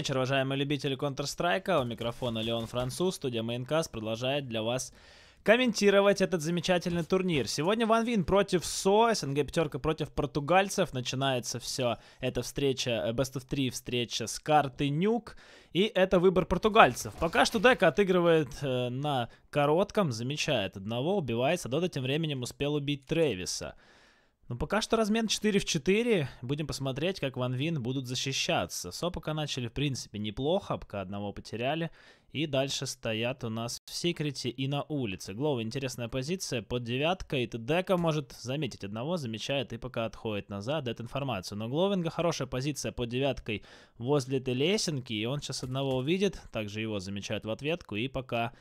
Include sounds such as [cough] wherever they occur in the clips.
вечер, уважаемые любители Counter-Strike. У микрофона Леон Француз, студия Майнкас продолжает для вас комментировать этот замечательный турнир. Сегодня Ван Вин против СО, СНГ пятерка против португальцев. Начинается все. Это встреча, э, Best of 3 встреча с карты Нюк. И это выбор португальцев. Пока что Дека отыгрывает э, на коротком, замечает одного, убивается. Дода тем временем успел убить Трэвиса. Ну пока что размен 4 в 4. Будем посмотреть, как Ван Вин будут защищаться. СО пока начали, в принципе, неплохо. Пока одного потеряли. И дальше стоят у нас в секрете и на улице. Глова интересная позиция под девяткой. Дека может заметить одного, замечает и пока отходит назад, дает информацию. Но Гловинга хорошая позиция под девяткой возле этой лесенки. И он сейчас одного увидит. Также его замечают в ответку. И пока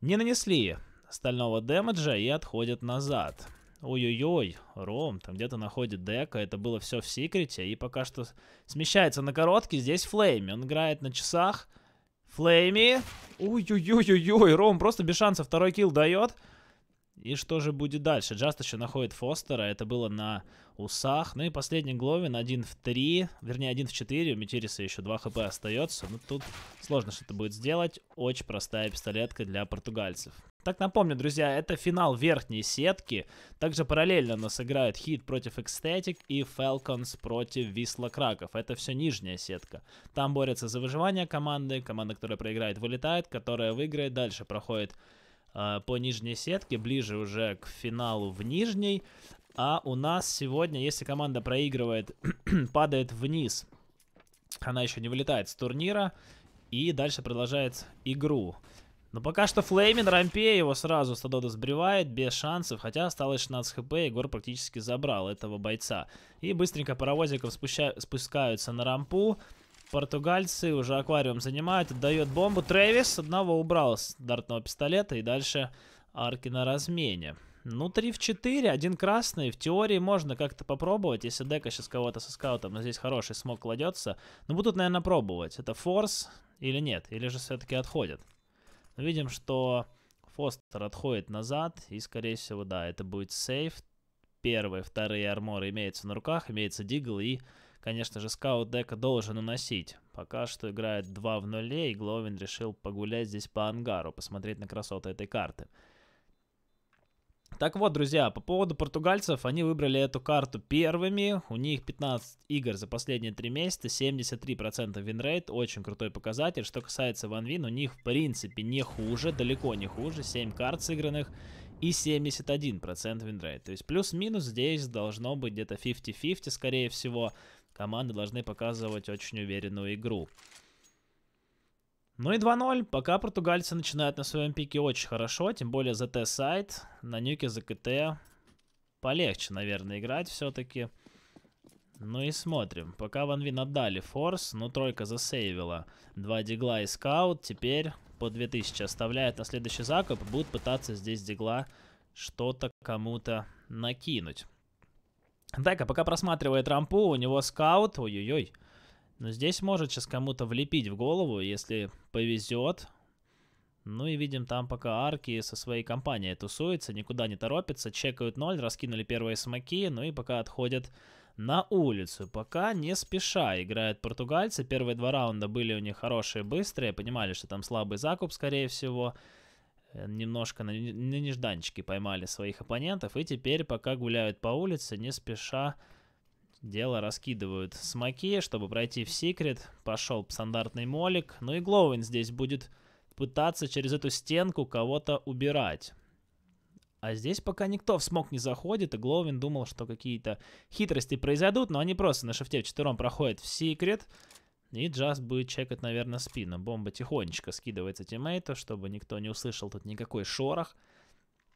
не нанесли стального дэмэджа и отходят назад. Ой-ой-ой, Ром там где-то находит дека. Это было все в секрете. И пока что смещается на короткий. Здесь Флейми. Он играет на часах. Флейми. ой ой ой ой Ром просто без шанса второй килл дает. И что же будет дальше? Джаст еще находит Фостера. Это было на усах. Ну и последний Гловин один в три, Вернее, один в четыре. У Метириса еще 2 хп остается. Ну тут сложно что-то будет сделать. Очень простая пистолетка для португальцев. Так напомню, друзья, это финал верхней сетки. Также параллельно нас играют Хит против Экстетик и Falcons против Висла Краков. Это все нижняя сетка. Там борются за выживание команды. Команда, которая проиграет, вылетает. Которая выиграет, дальше проходит э, по нижней сетке, ближе уже к финалу в нижней. А у нас сегодня, если команда проигрывает, [clears throat] падает вниз, она еще не вылетает с турнира и дальше продолжает игру. Но пока что Флеймин, Рампе его сразу Стадода сбривает, без шансов, хотя осталось 16 хп, Егор практически забрал этого бойца. И быстренько паровозиков спуща... спускаются на рампу. Португальцы уже аквариум занимают, отдает бомбу. Трэвис одного убрал с дартного пистолета и дальше арки на размене. Ну, 3 в 4, один красный. В теории можно как-то попробовать, если дека сейчас кого-то со скаутом, но здесь хороший смог кладется. Но будут, наверное, пробовать. Это форс или нет? Или же все-таки отходят? Видим, что Фостер отходит назад, и, скорее всего, да, это будет сейф. Первые, вторые арморы имеются на руках, имеется дигл, и, конечно же, скаут дека должен уносить. Пока что играет 2 в нуле, и Гловин решил погулять здесь по ангару, посмотреть на красоты этой карты. Так вот, друзья, по поводу португальцев, они выбрали эту карту первыми. У них 15 игр за последние 3 месяца, 73% винрейт, очень крутой показатель. Что касается ванвин, у них в принципе не хуже, далеко не хуже, 7 карт сыгранных и 71% винрейт. То есть плюс-минус здесь должно быть где-то 50-50, скорее всего. Команды должны показывать очень уверенную игру. Ну и 2-0. Пока португальцы начинают на своем пике очень хорошо, тем более за Т-сайт, на нюке за КТ. Полегче, наверное, играть все-таки. Ну и смотрим. Пока Ван Вин отдали форс, но тройка засейвила. Два дигла и скаут. Теперь по 2000 оставляет на следующий закуп. Будут пытаться здесь дигла что-то кому-то накинуть. Так, а пока просматривает рампу, у него скаут. Ой-ой-ой. Но здесь может сейчас кому-то влепить в голову, если повезет. Ну и видим там пока арки со своей компанией тусуются, никуда не торопятся, чекают ноль, раскинули первые смоки, ну и пока отходят на улицу. Пока не спеша играют португальцы. Первые два раунда были у них хорошие, быстрые. Понимали, что там слабый закуп, скорее всего. Э, немножко на, на нежданчики поймали своих оппонентов. И теперь пока гуляют по улице, не спеша Дело раскидывают. Смоки, чтобы пройти в секрет, пошел стандартный молик. Ну и Гловин здесь будет пытаться через эту стенку кого-то убирать. А здесь пока никто в смог не заходит, и Гловин думал, что какие-то хитрости произойдут, но они просто на шифте четвером проходят в секрет. И Джаз будет чекать, наверное, спину. Бомба тихонечко скидывается тиммейту, чтобы никто не услышал тут никакой шорох.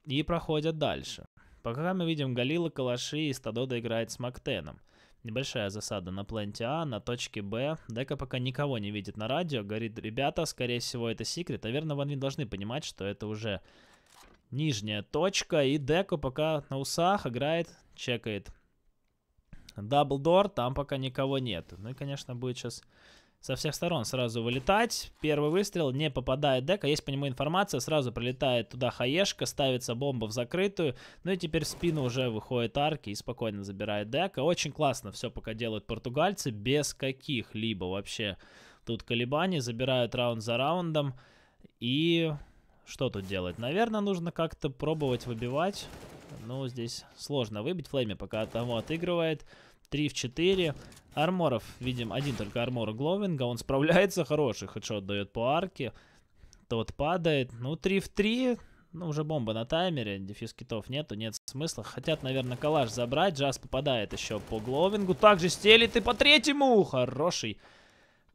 И проходят дальше. Пока мы видим Галила, Калаши и Стадода играет с Мактеном. Небольшая засада на пленте А, на точке Б. Дека пока никого не видит на радио. Говорит, ребята, скорее всего, это секрет. Наверное, они должны понимать, что это уже нижняя точка. И Дека пока на усах играет, чекает. Даблдор, там пока никого нет. Ну и, конечно, будет сейчас со всех сторон сразу вылетать. Первый выстрел не попадает дека. Есть по нему информация. Сразу прилетает туда хаешка, ставится бомба в закрытую. Ну и теперь в спину уже выходит арки и спокойно забирает дека. Очень классно все пока делают португальцы. Без каких-либо вообще тут колебаний. Забирают раунд за раундом. И что тут делать? Наверное, нужно как-то пробовать выбивать. Ну, здесь сложно выбить. Флейми пока от того отыгрывает. 3 в 4. Арморов, видим, один только армор Гловинга. Он справляется хороший. Хедшот дает по арке. Тот падает. Ну, 3 в 3. Ну, уже бомба на таймере. Дефис китов нету, нет смысла. Хотят, наверное, калаш забрать. Джаз попадает еще по Гловингу. Также стелит и по третьему. Хороший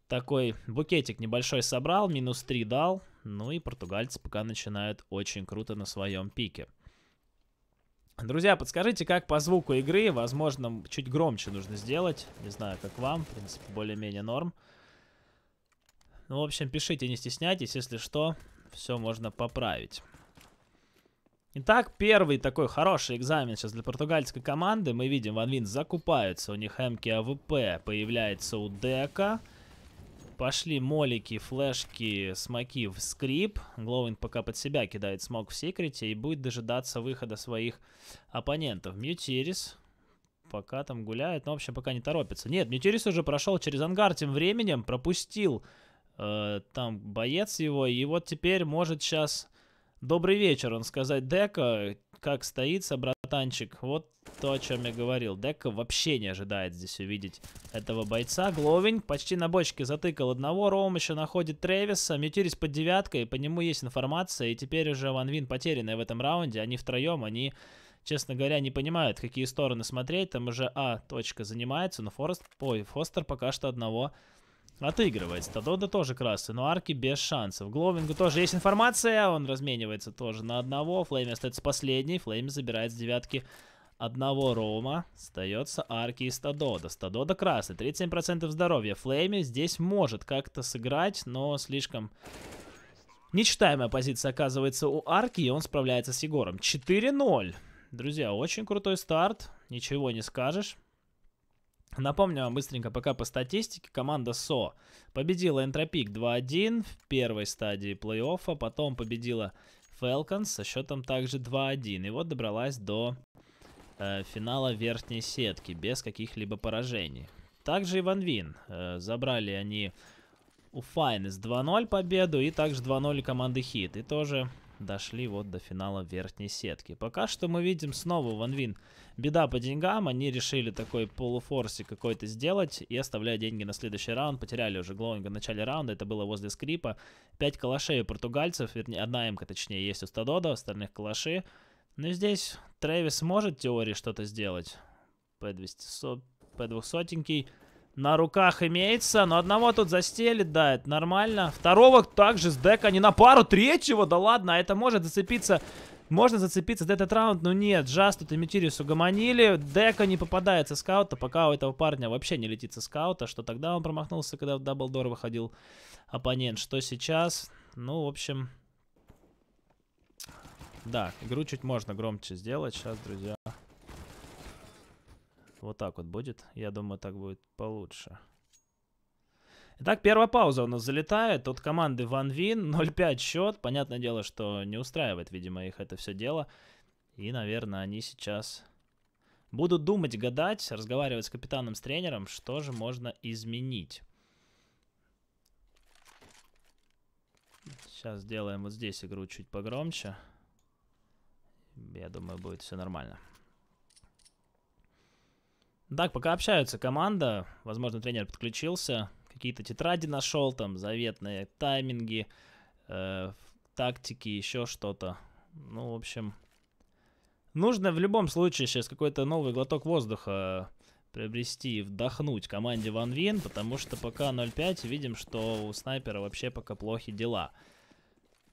такой букетик небольшой собрал. Минус 3 дал. Ну и португальцы пока начинают очень круто на своем пике. Друзья, подскажите, как по звуку игры, возможно, чуть громче нужно сделать. Не знаю, как вам, в принципе, более-менее норм. Ну, в общем, пишите, не стесняйтесь, если что, все можно поправить. Итак, первый такой хороший экзамен сейчас для португальской команды. Мы видим, Ван Винс закупается, у них МК АВП появляется у Дека. Пошли молики, флешки, смоки в скрип. Гловин пока под себя кидает смок в секрете и будет дожидаться выхода своих оппонентов. Мьютирис пока там гуляет, но вообще пока не торопится. Нет, Мьютирис уже прошел через ангар тем временем, пропустил э, там боец его, и вот теперь может сейчас добрый вечер он сказать Дека, как стоит, собрать братанчик. Вот то, о чем я говорил. Дека вообще не ожидает здесь увидеть этого бойца. Гловень почти на бочке затыкал одного. Роум еще находит Тревиса, Мютирис под девяткой. По нему есть информация. И теперь уже Ванвин потерянный в этом раунде. Они втроем, они... Честно говоря, не понимают, какие стороны смотреть. Там уже А точка занимается, но Форест... Ой, Фостер пока что одного Отыгрывается. Тадода тоже красный, но арки без шансов. Гловингу тоже есть информация, он разменивается тоже на одного. Флейми остается последний, Флейми забирает с девятки одного Рома. Остается арки и Стадода. Стадода красный, 37% здоровья. Флейми здесь может как-то сыграть, но слишком... Нечитаемая позиция оказывается у арки, и он справляется с Егором. 4-0. Друзья, очень крутой старт, ничего не скажешь. Напомню вам быстренько пока по статистике. Команда СО победила Энтропик 2-1 в первой стадии плей-оффа, потом победила Falcons со счетом также 2-1. И вот добралась до э, финала верхней сетки без каких-либо поражений. Также Иван Вин. Э, забрали они у Файнес 2-0 победу и также 2-0 команды Хит. И тоже дошли вот до финала верхней сетки. Пока что мы видим снова Ван Вин Беда по деньгам, они решили такой полуфорси какой-то сделать и оставляя деньги на следующий раунд, потеряли уже Глоинга в начале раунда, это было возле скрипа. Пять калашей у португальцев, вернее, одна МК точнее есть у Стадода, остальных калаши. Но здесь Трэвис может в теории что-то сделать. P200, P200 на руках имеется, но одного тут застелит, да, это нормально. Второго также с дека не на пару, третьего, да ладно, а это может зацепиться можно зацепиться за этот раунд, но нет. тут и Митирис угомонили. Дека не попадает со скаута, пока у этого парня вообще не летит со скаута. Что тогда он промахнулся, когда в даблдор выходил оппонент. Что сейчас? Ну, в общем... Да, игру чуть можно громче сделать. Сейчас, друзья. Вот так вот будет. Я думаю, так будет получше. Итак, первая пауза у нас залетает. Тут команды Ван Вин, 0-5 [laughs] счет. Понятное дело, что не устраивает, видимо, их это все дело. И, наверное, они сейчас будут думать, гадать, разговаривать с капитаном, с тренером, что же можно изменить. Сейчас сделаем вот здесь игру чуть погромче. Я думаю, будет все нормально. Так, пока общаются команда. Возможно, тренер подключился какие-то тетради нашел, там заветные тайминги, э, тактики, еще что-то. Ну, в общем, нужно в любом случае сейчас какой-то новый глоток воздуха приобрести и вдохнуть команде Ван Вин, потому что пока 0-5 видим, что у снайпера вообще пока плохи дела.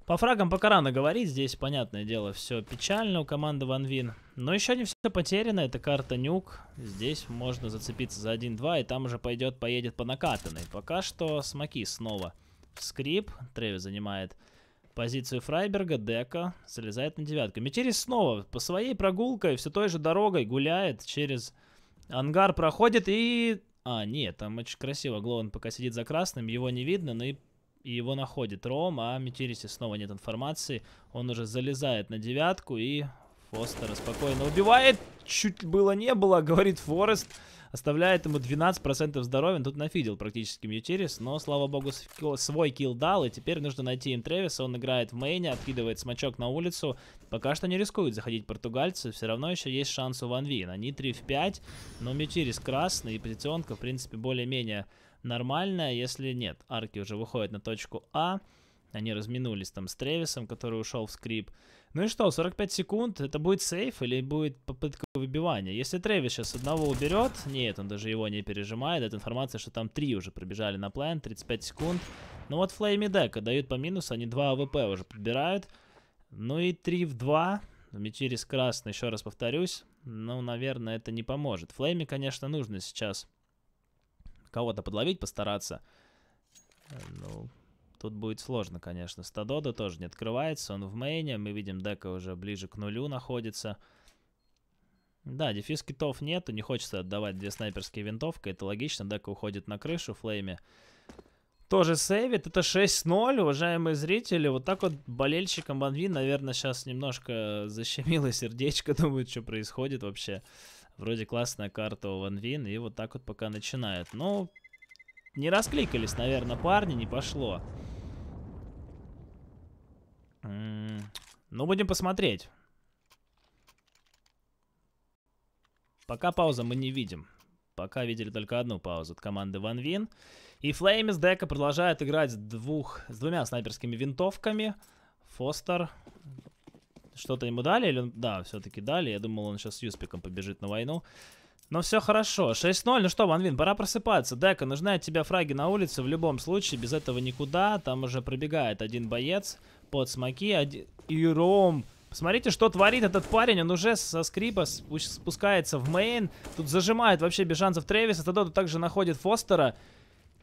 По фрагам пока рано говорить, здесь, понятное дело, все печально у команды Ван Вин. Но еще не все потеряно, это карта нюк. Здесь можно зацепиться за 1-2, и там уже пойдет, поедет по накатанной. Пока что смоки снова в скрип. Треви занимает позицию Фрайберга, Дека залезает на девятку. Метерис снова по своей прогулкой, все той же дорогой гуляет через ангар, проходит и... А, нет, там очень красиво Глоун пока сидит за красным, его не видно, но и и его находит Ром, а Метирисе снова нет информации. Он уже залезает на девятку и Фостера спокойно убивает. Чуть было не было, говорит Форест. Оставляет ему 12% здоровья. Тут нафидил практически Мьютирис, но, слава богу, свой килл дал. И теперь нужно найти им Тревиса. Он играет в мейне, откидывает смачок на улицу. Пока что не рискуют заходить португальцы. Все равно еще есть шанс у Ван Вин. Они 3 в 5, но Мьютирис красный. И позиционка, в принципе, более-менее нормальная. Если нет, арки уже выходят на точку А. Они разминулись там с Тревисом, который ушел в скрип. Ну и что, 45 секунд, это будет сейф или будет попытка выбивания? Если Тревис сейчас одного уберет, нет, он даже его не пережимает, это информация, что там три уже пробежали на план, 35 секунд. Ну вот Флейми Дека дают по минусу, они 2 АВП уже подбирают. Ну и 3 в 2, Метирис красный, еще раз повторюсь. Ну, наверное, это не поможет. Флейме, конечно, нужно сейчас кого-то подловить, постараться. Э, ну, Тут будет сложно, конечно. Стадода тоже не открывается, он в мейне. Мы видим, дека уже ближе к нулю находится. Да, дефис китов нету, не хочется отдавать две снайперские винтовки. Это логично, дека уходит на крышу флейме. Тоже сейвит. Это 6-0, уважаемые зрители. Вот так вот болельщикам Банвин, наверное, сейчас немножко защемило сердечко. [laughs] Думают, что происходит вообще. Вроде классная карта у Ван Вин, и вот так вот пока начинает. Ну, не раскликались, наверное, парни, не пошло. Ну, будем посмотреть. Пока пауза мы не видим. Пока видели только одну паузу от команды Ван Вин. И Флейм из дека продолжает играть с, двух, с двумя снайперскими винтовками. Фостер. Что-то ему дали? Или Да, все-таки дали. Я думал, он сейчас с Юспиком побежит на войну. Но ну, все хорошо. 6-0. Ну что, Ванвин, пора просыпаться. Дека, нужны от тебя фраги на улице в любом случае. Без этого никуда. Там уже пробегает один боец под смоки. Один... И Ром... посмотрите что творит этот парень. Он уже со скрипа спускается в мейн. Тут зажимает вообще бежанцев Тревиса Тогда тут также находит Фостера.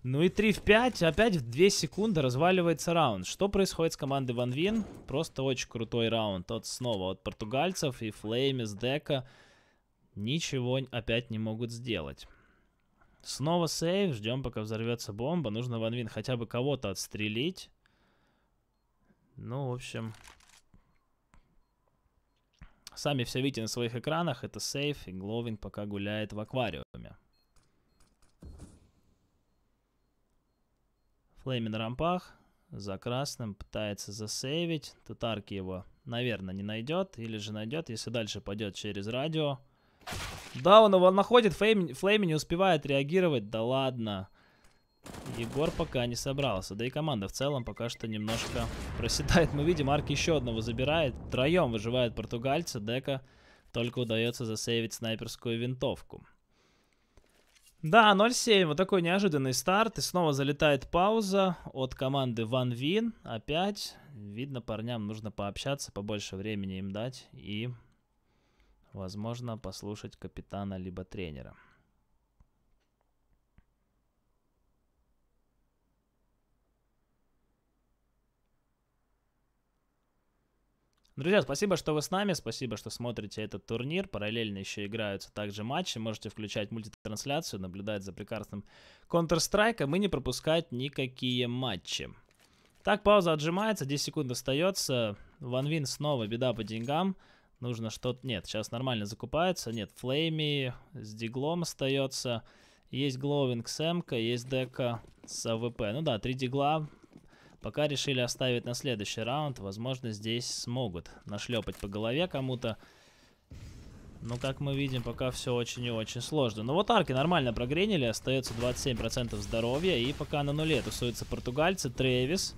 Ну и 3 в 5. Опять в 2 секунды разваливается раунд. Что происходит с командой Ван Вин? Просто очень крутой раунд. Тот снова от португальцев и Флеймис, Дека. Дека ничего опять не могут сделать. Снова сейв, ждем, пока взорвется бомба. Нужно Ван Вин хотя бы кого-то отстрелить. Ну, в общем... Сами все видите на своих экранах, это сейф, и Гловин пока гуляет в аквариуме. Флейми на рампах, за красным, пытается засейвить. Тут его, наверное, не найдет, или же найдет, если дальше пойдет через радио. Да, он его находит, Флейми, не успевает реагировать. Да ладно. Егор пока не собрался. Да и команда в целом пока что немножко проседает. Мы видим, Арк еще одного забирает. Втроем выживает португальца, Дека только удается засейвить снайперскую винтовку. Да, 0-7. Вот такой неожиданный старт. И снова залетает пауза от команды Ван Вин. Опять. Видно, парням нужно пообщаться, побольше времени им дать. И Возможно, послушать капитана либо тренера. Друзья, спасибо, что вы с нами, спасибо, что смотрите этот турнир. Параллельно еще играются также матчи. Можете включать мультитрансляцию, наблюдать за прекрасным Counter-Strike и а не пропускать никакие матчи. Так, пауза отжимается, 10 секунд остается. Ван Вин снова беда по деньгам нужно что-то... Нет, сейчас нормально закупается. Нет, Флейми с диглом остается. Есть Гловинг с МК, есть дека с АВП. Ну да, три дигла пока решили оставить на следующий раунд. Возможно, здесь смогут нашлепать по голове кому-то. Но, как мы видим, пока все очень и очень сложно. Но вот арки нормально прогренили, остается 27% здоровья. И пока на нуле тусуются португальцы, Тревис.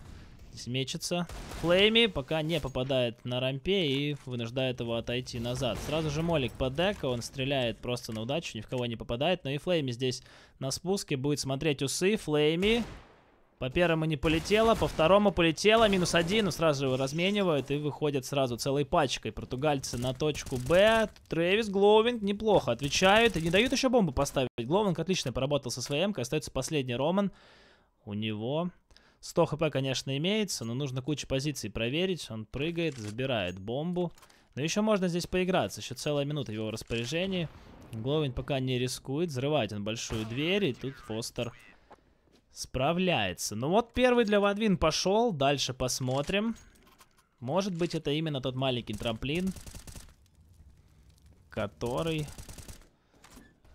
Мечется. Флейми пока не попадает на рампе и вынуждает его отойти назад. Сразу же Молик под деку, он стреляет просто на удачу, ни в кого не попадает. Но ну и Флейми здесь на спуске будет смотреть усы. Флейми по первому не полетело, по второму полетело, минус один, сразу же его разменивают и выходят сразу целой пачкой. Португальцы на точку Б, Трэвис, Гловинг неплохо отвечают и не дают еще бомбу поставить. Гловинг отлично поработал со своей МК, остается последний Роман. У него 100 хп, конечно, имеется, но нужно кучу позиций проверить. Он прыгает, забирает бомбу. Но еще можно здесь поиграться, еще целая минута его распоряжении. Гловин пока не рискует, взрывать он большую дверь, и тут Фостер справляется. Ну вот первый для Вадвин пошел, дальше посмотрим. Может быть это именно тот маленький трамплин, который...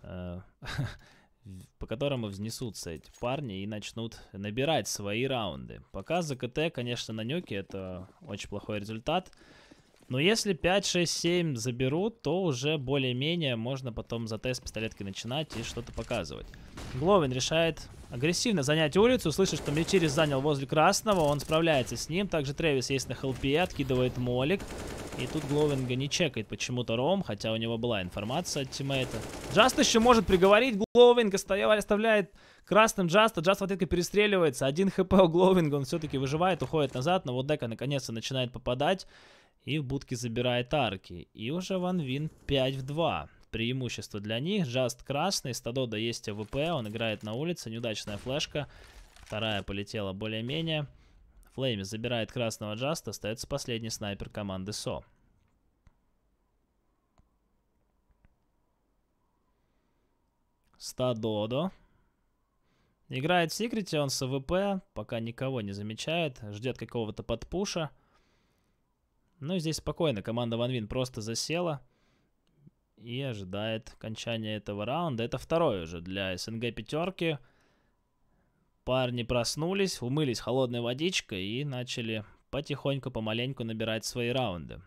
Э, [laughs] по которому взнесутся эти парни и начнут набирать свои раунды. Пока за КТ, конечно, на нюке это очень плохой результат. Но если 5, 6, 7 заберут, то уже более-менее можно потом за тест пистолеткой начинать и что-то показывать. Гловин решает агрессивно занять улицу. Слышит, что Мечирис занял возле красного. Он справляется с ним. Также Тревис есть на хелпе, откидывает молик. И тут Гловинга не чекает почему-то Ром, хотя у него была информация от тиммейта. Джаст еще может приговорить. Гловинга стоял, оставляет красным Джаста. Джаст в ответке перестреливается. Один хп у Гловинга. Он все-таки выживает, уходит назад. Но вот Дека наконец-то начинает попадать. И в будке забирает арки. И уже Ван Вин 5 в 2. Преимущество для них. Джаст красный. Стадода есть АВП. Он играет на улице. Неудачная флешка. Вторая полетела более-менее. Флейми забирает красного Джаста. Остается последний снайпер команды СО. Стадодо. Играет в секрете, он с АВП, пока никого не замечает, ждет какого-то подпуша. Ну и здесь спокойно, команда Ванвин просто засела и ожидает окончания этого раунда. Это второй уже для СНГ пятерки. Парни проснулись, умылись холодной водичкой и начали потихоньку, помаленьку набирать свои раунды.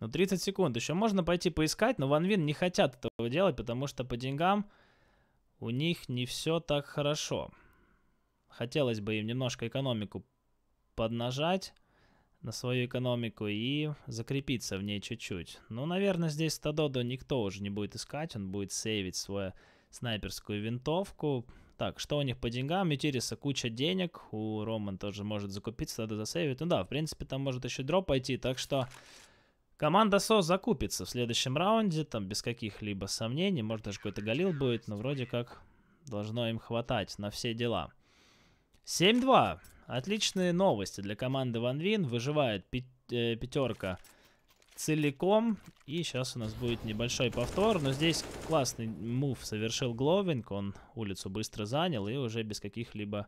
Ну, 30 секунд. Еще можно пойти поискать, но Ван Вин не хотят этого делать, потому что по деньгам у них не все так хорошо. Хотелось бы им немножко экономику поднажать на свою экономику и закрепиться в ней чуть-чуть. Ну, наверное, здесь Тадодо никто уже не будет искать, он будет сейвить свою снайперскую винтовку. Так, что у них по деньгам? у Тириса куча денег, у Роман тоже может закупиться, надо засейвить. Ну да, в принципе, там может еще дроп пойти, так что команда СО закупится в следующем раунде, там без каких-либо сомнений, может даже какой-то Галил будет, но вроде как должно им хватать на все дела. 7-2. Отличные новости для команды Ван Вин. Выживает пятерка э, целиком. И сейчас у нас будет небольшой повтор. Но здесь классный мув совершил Гловинг. Он улицу быстро занял и уже без каких-либо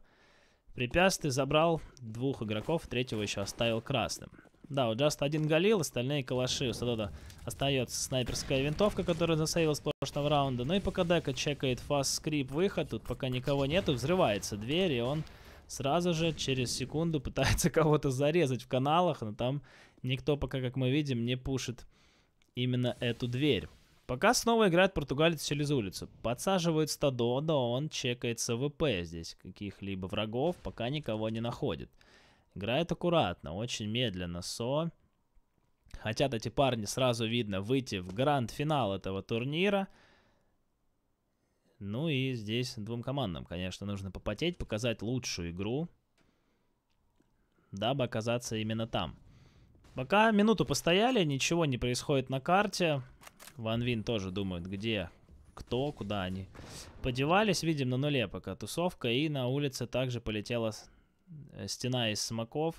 препятствий забрал двух игроков. Третьего еще оставил красным. Да, у Джаста один галил, остальные калаши. У Садода остается снайперская винтовка, которая засейвил с прошлого раунда. Ну и пока Дека чекает фаст скрип выход, тут пока никого нету, взрывается дверь, и он сразу же через секунду пытается [laughs] кого-то зарезать в каналах, но там никто пока, как мы видим, не пушит именно эту дверь. Пока снова играет португалец через улицу. Подсаживает стадо, да он чекает СВП здесь. Каких-либо врагов пока никого не находит. Играет аккуратно, очень медленно. Со. Хотят эти парни сразу видно выйти в гранд-финал этого турнира. Ну и здесь двум командам, конечно, нужно попотеть, показать лучшую игру, дабы оказаться именно там. Пока минуту постояли, ничего не происходит на карте. Ван Вин тоже думает, где, кто, куда они подевались. Видим на нуле пока тусовка. И на улице также полетела э, стена из смоков.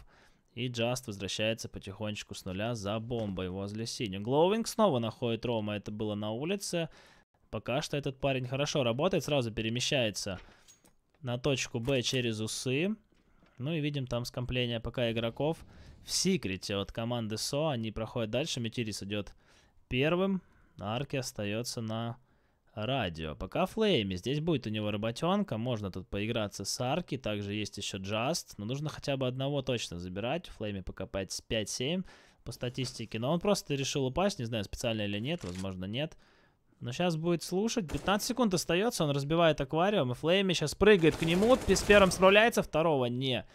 И Джаст возвращается потихонечку с нуля за бомбой возле синего. Глоуинг снова находит Рома. Это было на улице. Пока что этот парень хорошо работает, сразу перемещается на точку Б через усы. Ну и видим там скомпление пока игроков в секрете от команды СО. Они проходят дальше, Метирис идет первым, Арки остается на радио. Пока Флейми, здесь будет у него работенка, можно тут поиграться с Арки, также есть еще Джаст, но нужно хотя бы одного точно забирать. Флейми пока 5-7 по статистике, но он просто решил упасть, не знаю, специально или нет, возможно Нет. Но сейчас будет слушать. 15 секунд остается. Он разбивает аквариум. И Флейми сейчас прыгает к нему. С первым справляется, второго не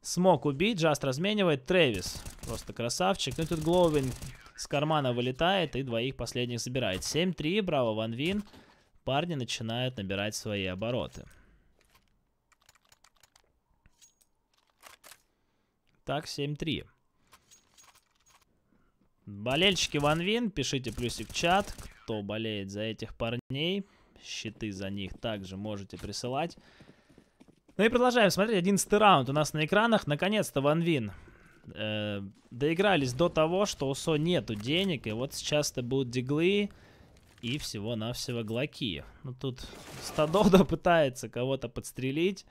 смог убить. Джаст разменивает. Трэвис просто красавчик. Ну и тут Гловин с кармана вылетает и двоих последних забирает. 7-3, браво, Ван Вин. Парни начинают набирать свои обороты. Так, 7-3. Болельщики Ван Вин, пишите плюсик в чат, кто болеет за этих парней. Щиты за них также можете присылать. Ну и продолжаем смотреть. 11 раунд у нас на экранах. Наконец-то Ван Вин э, доигрались до того, что у Со нету денег. И вот сейчас это будут диглы и всего-навсего глоки. Ну тут Стадода [laughs] пытается кого-то подстрелить.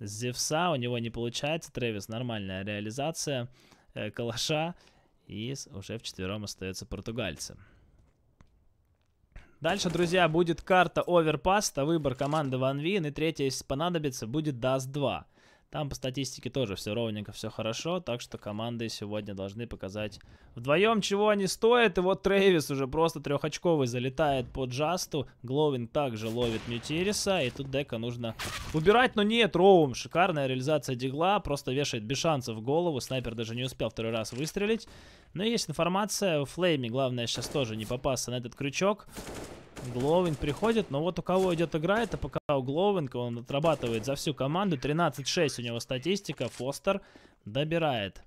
Зевса у него не получается. Тревис нормальная реализация э, калаша. И уже вчетвером остаются португальцы. Дальше, друзья, будет карта Overpass, выбор команды Ван Вин. И третья, если понадобится, будет Даст 2. Там по статистике тоже все ровненько, все хорошо, так что команды сегодня должны показать вдвоем, чего они стоят. И вот Трэвис уже просто трехочковый залетает по Джасту. Гловин также ловит Мьютириса, и тут Дека нужно убирать, но нет, Роум. Шикарная реализация Дигла, просто вешает без шансов голову. Снайпер даже не успел второй раз выстрелить. Но есть информация, у Флейме главное сейчас тоже не попасться на этот крючок. Гловин приходит, но вот у кого идет игра, это пока у Гловинка, он отрабатывает за всю команду. 13-6 у него статистика, Фостер добирает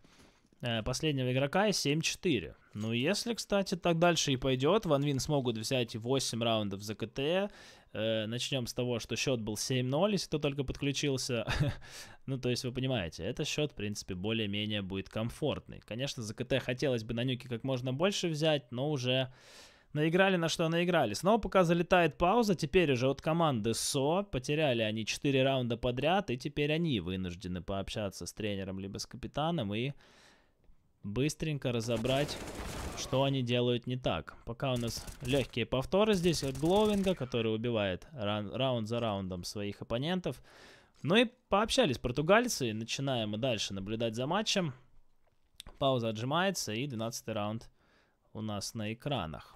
э, последнего игрока и 7-4. Ну, если, кстати, так дальше и пойдет, Ванвин смогут взять 8 раундов за КТ. Э, начнем с того, что счет был 7-0, если кто только подключился. [laughs] ну, то есть, вы понимаете, этот счет, в принципе, более-менее будет комфортный. Конечно, за КТ хотелось бы на нюке как можно больше взять, но уже Наиграли на что наиграли. Снова пока залетает пауза, теперь уже от команды СО потеряли они 4 раунда подряд, и теперь они вынуждены пообщаться с тренером либо с капитаном и быстренько разобрать, что они делают не так. Пока у нас легкие повторы здесь от Гловинга, который убивает ран, раунд за раундом своих оппонентов. Ну и пообщались португальцы, начинаем мы дальше наблюдать за матчем. Пауза отжимается и 12 раунд у нас на экранах.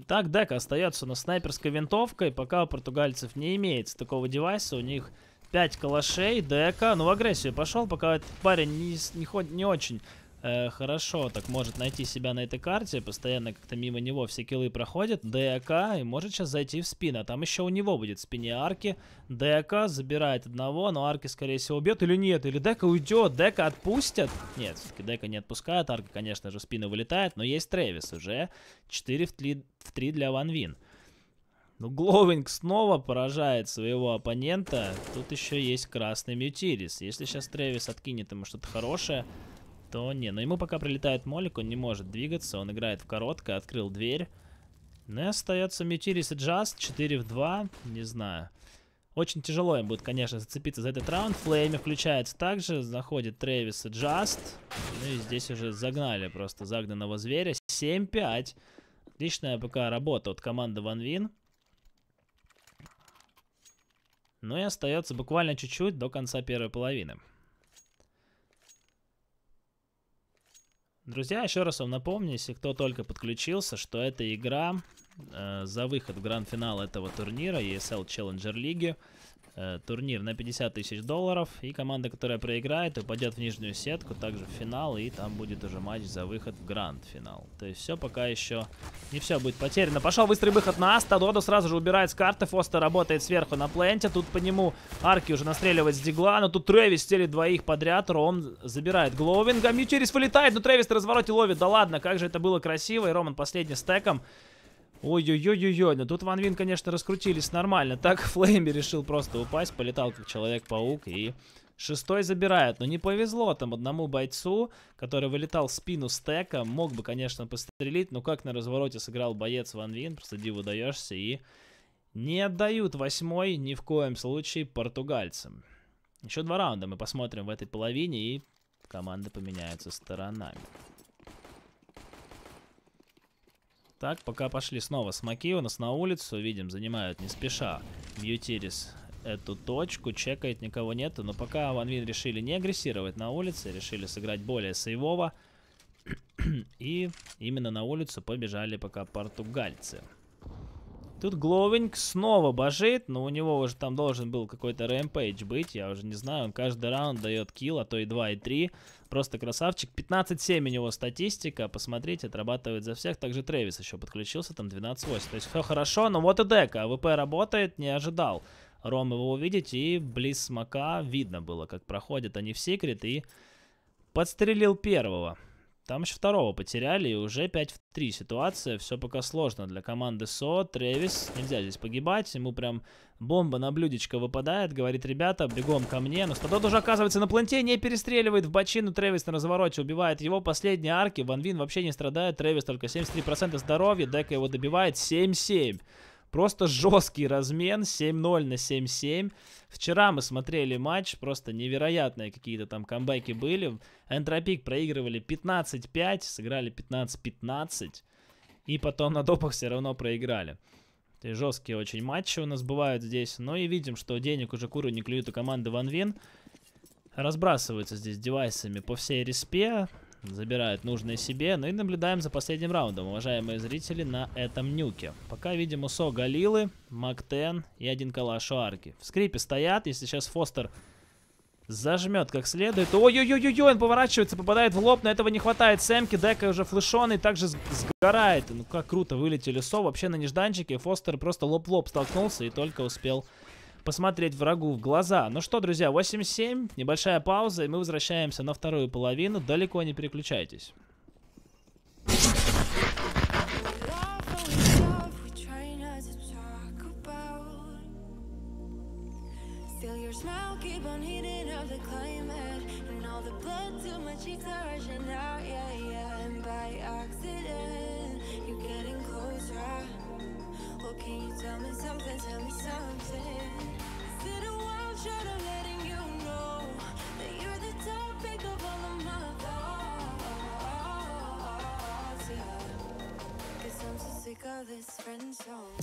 Итак, дек остается на снайперской винтовкой, пока у португальцев не имеется такого девайса, у них 5 калашей, дека, ну в агрессию пошел, пока этот парень не, не, не очень э, хорошо так может найти себя на этой карте. Постоянно как-то мимо него все киллы проходят. ДАК и может сейчас зайти в спин. А там еще у него будет в спине арки. ДАК забирает одного, но арки скорее всего убьет или нет. Или ДК уйдет, ДК отпустят. Нет, все-таки ДК не отпускает. Арка, конечно же, в спину вылетает, но есть Тревис уже. 4 в 3, в 3 для Ван Вин. Ну, Гловинг снова поражает своего оппонента. Тут еще есть красный Мютирис. Если сейчас Тревис откинет ему что-то хорошее, то не. Но ему пока прилетает молик, он не может двигаться, он играет в короткое, открыл дверь. Ну и остается Мичирис и Джаст 4 в 2, не знаю. Очень тяжело им будет, конечно, зацепиться за этот раунд. Флейми включается также, заходит Трэвис и Джаст. Ну и здесь уже загнали просто загнанного зверя. 7-5. Отличная пока работа от команды Ван Ну и остается буквально чуть-чуть до конца первой половины. Друзья, еще раз вам напомню, если кто только подключился, что эта игра э, за выход в гранд-финал этого турнира ESL Challenger League Э, турнир на 50 тысяч долларов. И команда, которая проиграет, упадет в нижнюю сетку, также в финал. И там будет уже матч за выход в гранд-финал. То есть все пока еще не все будет потеряно. Пошел быстрый выход на Аста. Додо сразу же убирает с карты. Фоста работает сверху на пленте. Тут по нему арки уже настреливает с дигла. Но тут Тревис стелит двоих подряд. Ром забирает Гловинга. Мьючерис вылетает, но Тревис на развороте ловит. Да ладно, как же это было красиво. И Роман последний стеком. Ой-ой-ой-ой-ой, ну тут Ван Вин, конечно, раскрутились нормально. Так Флейми решил просто упасть, полетал как Человек-паук и... Шестой забирает, но не повезло там одному бойцу, который вылетал в спину стека. Мог бы, конечно, пострелить, но как на развороте сыграл боец Ван Вин, просто диву даешься и... Не отдают восьмой ни в коем случае португальцам. Еще два раунда мы посмотрим в этой половине, и команды поменяются сторонами. Так, пока пошли снова смоки у нас на улицу, видим, занимают не спеша. Бьютирис эту точку, чекает, никого нету, но пока Ванвин решили не агрессировать на улице, решили сыграть более сейвово. [clears throat] И именно на улицу побежали пока португальцы. Тут Гловинг снова божит, но у него уже там должен был какой-то рэмпейдж быть, я уже не знаю, он каждый раунд дает килл, а то и 2, и 3. Просто красавчик. 15-7 у него статистика. Посмотрите, отрабатывает за всех. Также Трэвис еще подключился, там 12-8. То есть все хорошо, но вот и дека. ВП работает, не ожидал. Ром его увидеть, и близ смока видно было, как проходят они в секрет, и подстрелил первого. Там еще второго потеряли, и уже 5 в 3 ситуация. Все пока сложно для команды СО. Тревис нельзя здесь погибать. Ему прям бомба на блюдечко выпадает. Говорит, ребята, бегом ко мне. Но Стадот уже оказывается на планте, не перестреливает в бочину. Тревис на развороте убивает его. Последние арки. Ван Вин вообще не страдает. Тревис только 73% здоровья. Дека его добивает 7-7. Просто жесткий размен 7-0 на 7-7. Вчера мы смотрели матч, просто невероятные какие-то там камбэки были. Энтропик проигрывали 15-5, сыграли 15-15. И потом на допах все равно проиграли. И жесткие очень матчи у нас бывают здесь. Но ну и видим, что денег уже куру не клюют у а команды Ван Вин. Разбрасываются здесь девайсами по всей респе забирает нужное себе. Ну и наблюдаем за последним раундом, уважаемые зрители, на этом нюке. Пока видим УСО Галилы, Мактен и один калаш у арки. В скрипе стоят, если сейчас Фостер зажмет как следует. Ой-ой-ой-ой, он поворачивается, попадает в лоб, но этого не хватает. Сэмки, Дека уже флешеный, также сгорает. Ну как круто вылетели СО, вообще на нежданчике. Фостер просто лоб-лоб столкнулся и только успел посмотреть врагу в глаза. Ну что, друзья, 8-7, небольшая пауза, и мы возвращаемся на вторую половину. Далеко не переключайтесь. yeah, yeah, and by accident, you're getting closer. Oh, can you tell me something? Tell me something. Is it a while shot of letting you know that you're the topic of all of my thoughts? Yeah. Cause I'm so sick of this friend zone.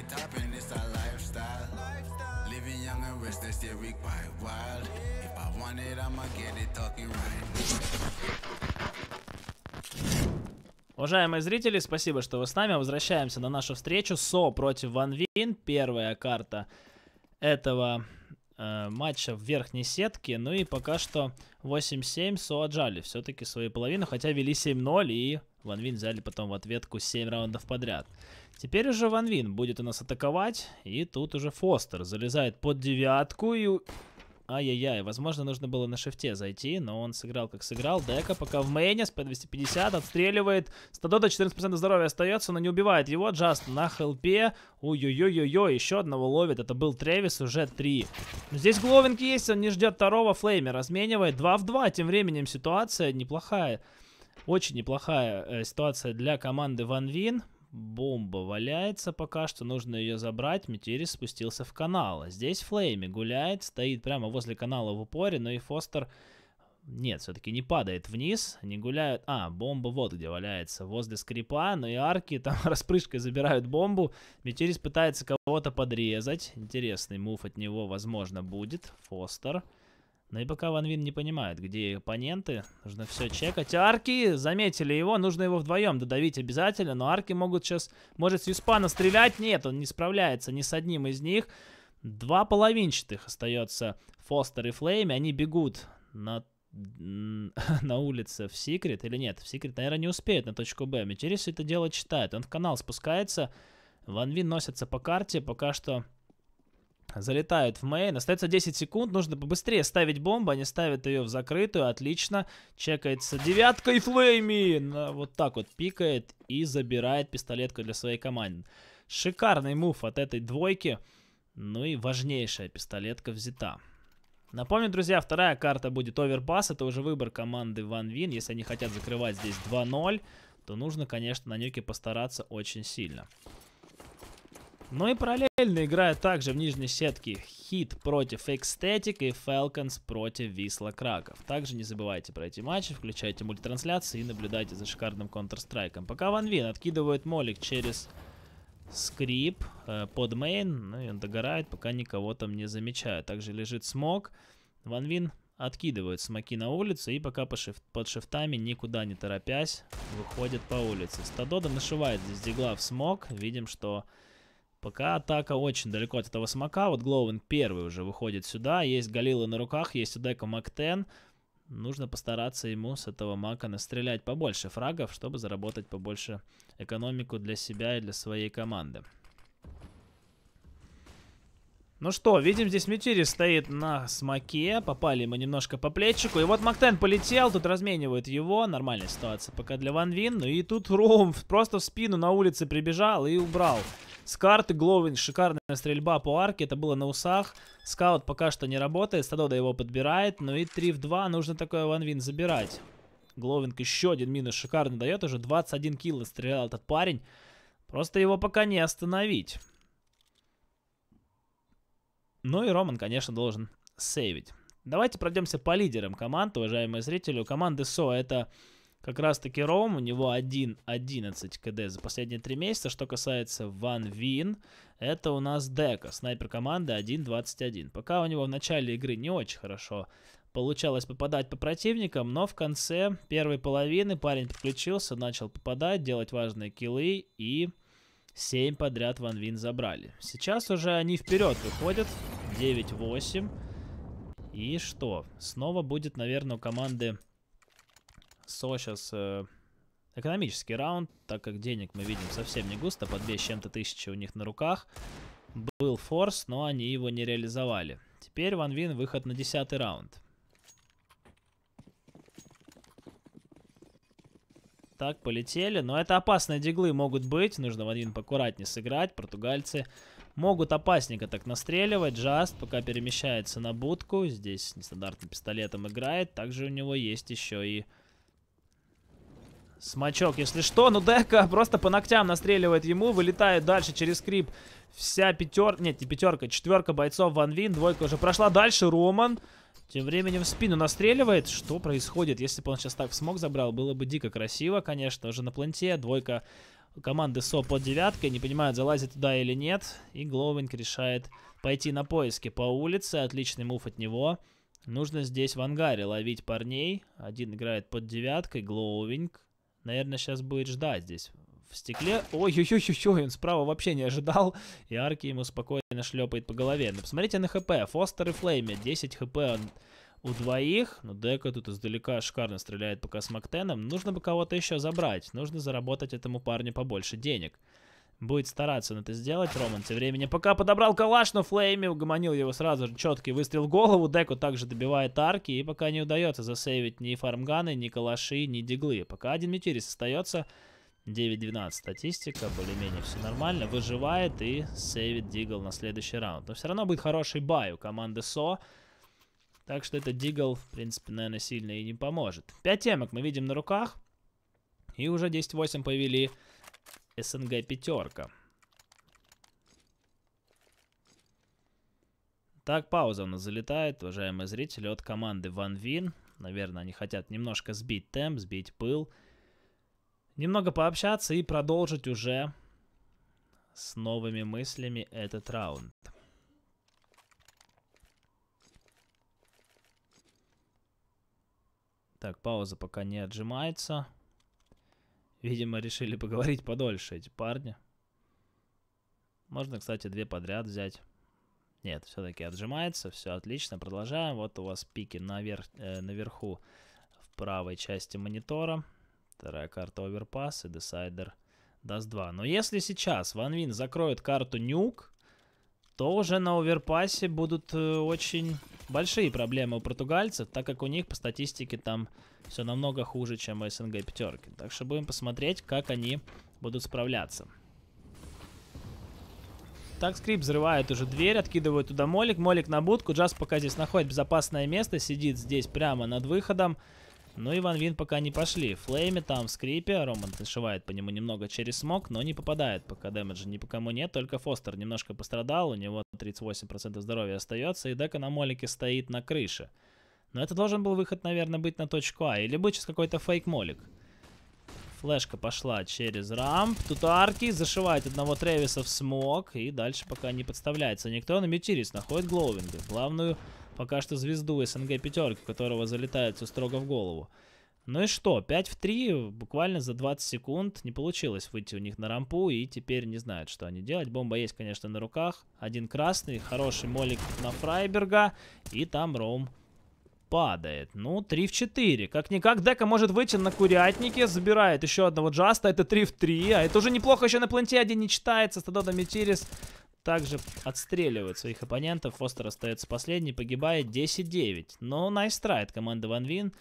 it poppin', it's our lifestyle. Living young and rich, that's it, we quite wild. If I want it, I'ma get it talking right. Уважаемые зрители, спасибо, что вы с нами. Возвращаемся на нашу встречу. Со против Ван Вин. Первая карта этого э, матча в верхней сетке. Ну и пока что 8-7 Со отжали все-таки свою половину, хотя вели 7-0 и Ван Вин взяли потом в ответку 7 раундов подряд. Теперь уже Ван Вин будет у нас атаковать. И тут уже Фостер залезает под девятку и... Ай-яй-яй, возможно, нужно было на шифте зайти, но он сыграл как сыграл. Дека пока в мейне с P250 отстреливает. Стадода 14% здоровья остается, но не убивает его. Джаст на хелпе. Ой-ой-ой-ой-ой, еще одного ловит. Это был Тревис, уже три. Здесь Гловинг есть, он не ждет второго. Флеймер разменивает 2 в 2. Тем временем ситуация неплохая. Очень неплохая э, ситуация для команды Ван Вин бомба валяется пока что, нужно ее забрать. Метирис спустился в канал. А здесь Флейми гуляет, стоит прямо возле канала в упоре, но ну и Фостер... Нет, все-таки не падает вниз, не гуляют... А, бомба вот где валяется, возле скрипа, но ну и арки [laughs] там распрыжкой забирают бомбу. Метирис пытается кого-то подрезать. Интересный мув от него, возможно, будет. Фостер... Но ну и пока Ван Вин не понимает, где оппоненты, нужно все чекать. Арки заметили его, нужно его вдвоем додавить обязательно, но арки могут сейчас, может с Юспана стрелять, нет, он не справляется ни с одним из них. Два половинчатых остается Фостер и Флейми, они бегут на [laughs] на улице в секрет или нет? В секрет, наверное, не успеет на точку Б. Метерис это дело читает. Он в канал спускается. Ван Вин носится по карте. Пока что Залетают в мейн. Остается 10 секунд. Нужно побыстрее ставить бомбу. Они ставят ее в закрытую. Отлично. Чекается девяткой флейми. Вот так вот пикает и забирает пистолетку для своей команды. Шикарный мув от этой двойки. Ну и важнейшая пистолетка взята. Напомню, друзья, вторая карта будет оверпас. Это уже выбор команды Ван Вин. Если они хотят закрывать здесь 2-0, то нужно, конечно, на нюке постараться очень сильно. Ну и параллельно играют также в нижней сетке Хит против Экстетик и Falcons против Висла Краков. Также не забывайте про эти матчи, включайте мультитрансляции и наблюдайте за шикарным Counter-Strike. Пока Ван Вин откидывает молик через скрип э, под мейн, ну и он догорает, пока никого там не замечают. Также лежит смог. Ван Вин откидывают смоки на улицу и пока по шиф под шифтами, никуда не торопясь, выходит по улице. Стадода нашивает здесь дигла в смог. Видим, что Пока атака очень далеко от этого смока. Вот Глоуэн первый уже выходит сюда. Есть Галилы на руках, есть у Дека Мактен. Нужно постараться ему с этого мака настрелять побольше фрагов, чтобы заработать побольше экономику для себя и для своей команды. Ну что, видим, здесь Мютири стоит на смоке. Попали мы немножко по плечику. И вот Мактен полетел, тут разменивают его. Нормальная ситуация пока для Ван Вин. Ну и тут Ром просто в спину на улице прибежал и убрал. С карты Гловин, шикарная стрельба по арке, это было на усах. Скаут пока что не работает, Стадода его подбирает, но ну и 3 в 2 нужно такое ванвин забирать. Гловинг еще один минус шикарно дает, уже 21 килл стрелял этот парень. Просто его пока не остановить. Ну и Роман, конечно, должен сейвить. Давайте пройдемся по лидерам команд, уважаемые зрители. У команды СО это как раз таки Ром, у него 1.11 КД за последние 3 месяца. Что касается Ван Вин, это у нас Дека, снайпер команды 1.21. Пока у него в начале игры не очень хорошо получалось попадать по противникам, но в конце первой половины парень подключился, начал попадать, делать важные киллы и 7 подряд Ван Вин забрали. Сейчас уже они вперед выходят, 9-8. И что? Снова будет, наверное, у команды Соло сейчас э, экономический раунд, так как денег мы видим совсем не густо, по 2 с чем-то тысячи у них на руках. Был форс, но они его не реализовали. Теперь Ван Вин выход на 10 раунд. Так, полетели. Но это опасные диглы могут быть. Нужно в один поаккуратнее сыграть. Португальцы могут опасненько так настреливать. Джаст пока перемещается на будку. Здесь нестандартным пистолетом играет. Также у него есть еще и Смачок, если что. Ну, Дека [laughs] просто по ногтям настреливает ему. Вылетает дальше через скрип. Вся пятерка... Нет, не пятерка. Четверка бойцов Ванвин, Двойка уже прошла. Дальше Роман. Тем временем в спину настреливает. Что происходит? Если бы он сейчас так в смог забрал, было бы дико красиво, конечно уже на планте. Двойка команды СО под девяткой. Не понимают, залазит туда или нет. И Гловинг решает пойти на поиски по улице. Отличный мув от него. Нужно здесь в ангаре ловить парней. Один играет под девяткой, Глоувинг наверное, сейчас будет ждать здесь в стекле. Ой-ой-ой-ой, он справа вообще не ожидал. И Арки ему спокойно шлепает по голове. Но ну, посмотрите на хп. Фостер и Флейме. 10 хп он у двоих. Но ну, Дека тут издалека шикарно стреляет пока с Мактеном. Нужно бы кого-то еще забрать. Нужно заработать этому парню побольше денег. Будет стараться на это сделать, Роман, тем временем. Пока подобрал калаш, но Флейми угомонил его сразу же. Четкий выстрел в голову. Деку также добивает арки. И пока не удается засейвить ни фармганы, ни калаши, ни диглы. Пока один Метирис остается. 9-12 статистика. Более-менее все нормально. Выживает и сейвит дигл на следующий раунд. Но все равно будет хороший бай у команды СО. Так что это дигл, в принципе, наверное, сильно и не поможет. 5 темок мы видим на руках. И уже 10-8 повели СНГ пятерка. Так, пауза у нас залетает, уважаемые зрители, от команды Ван Вин. Наверное, они хотят немножко сбить темп, сбить пыл. Немного пообщаться и продолжить уже с новыми мыслями этот раунд. Так, пауза пока не отжимается. Видимо, решили поговорить подольше эти парни. Можно, кстати, две подряд взять. Нет, все-таки отжимается, все отлично, продолжаем. Вот у вас пики наверх, э, наверху в правой части монитора. Вторая карта оверпасс и десайдер даст 2. Но если сейчас Ван Вин закроет карту нюк, то уже на оверпассе будут э, очень большие проблемы у португальцев, так как у них по статистике там все намного хуже, чем у СНГ пятерки. Так что будем посмотреть, как они будут справляться. Так, скрип взрывает уже дверь, откидывает туда молик. Молик на будку. Джаз пока здесь находит безопасное место, сидит здесь прямо над выходом. Но Иван Вин пока не пошли. Флейме там в скрипе. Роман зашивает, по нему немного через смог, но не попадает. Пока дэмэджа ни по кому нет. Только Фостер немножко пострадал. У него 38% здоровья остается. И Дека на молике стоит на крыше. Но это должен был выход, наверное, быть на точку А. Или быть через какой-то фейк-молик. Флешка пошла через рамп. Тут арки зашивает одного Тревиса в смог. И дальше пока не подставляется никто. На Мютирис находит Глоувинга. Главную Пока что звезду СНГ пятерки, которого залетает все строго в голову. Ну и что, 5 в 3, буквально за 20 секунд не получилось выйти у них на рампу, и теперь не знают, что они делать. Бомба есть, конечно, на руках. Один красный, хороший молик на Фрайберга, и там Ром падает. Ну, 3 в 4. Как-никак, Дека может выйти на курятнике, забирает еще одного Джаста, это 3 в 3, а это уже неплохо еще на пленте один не читается, Стадо Тадодом Метирис также отстреливает своих оппонентов. Фостер остается последний, погибает 10-9. Но nice try от команды Ван Вин.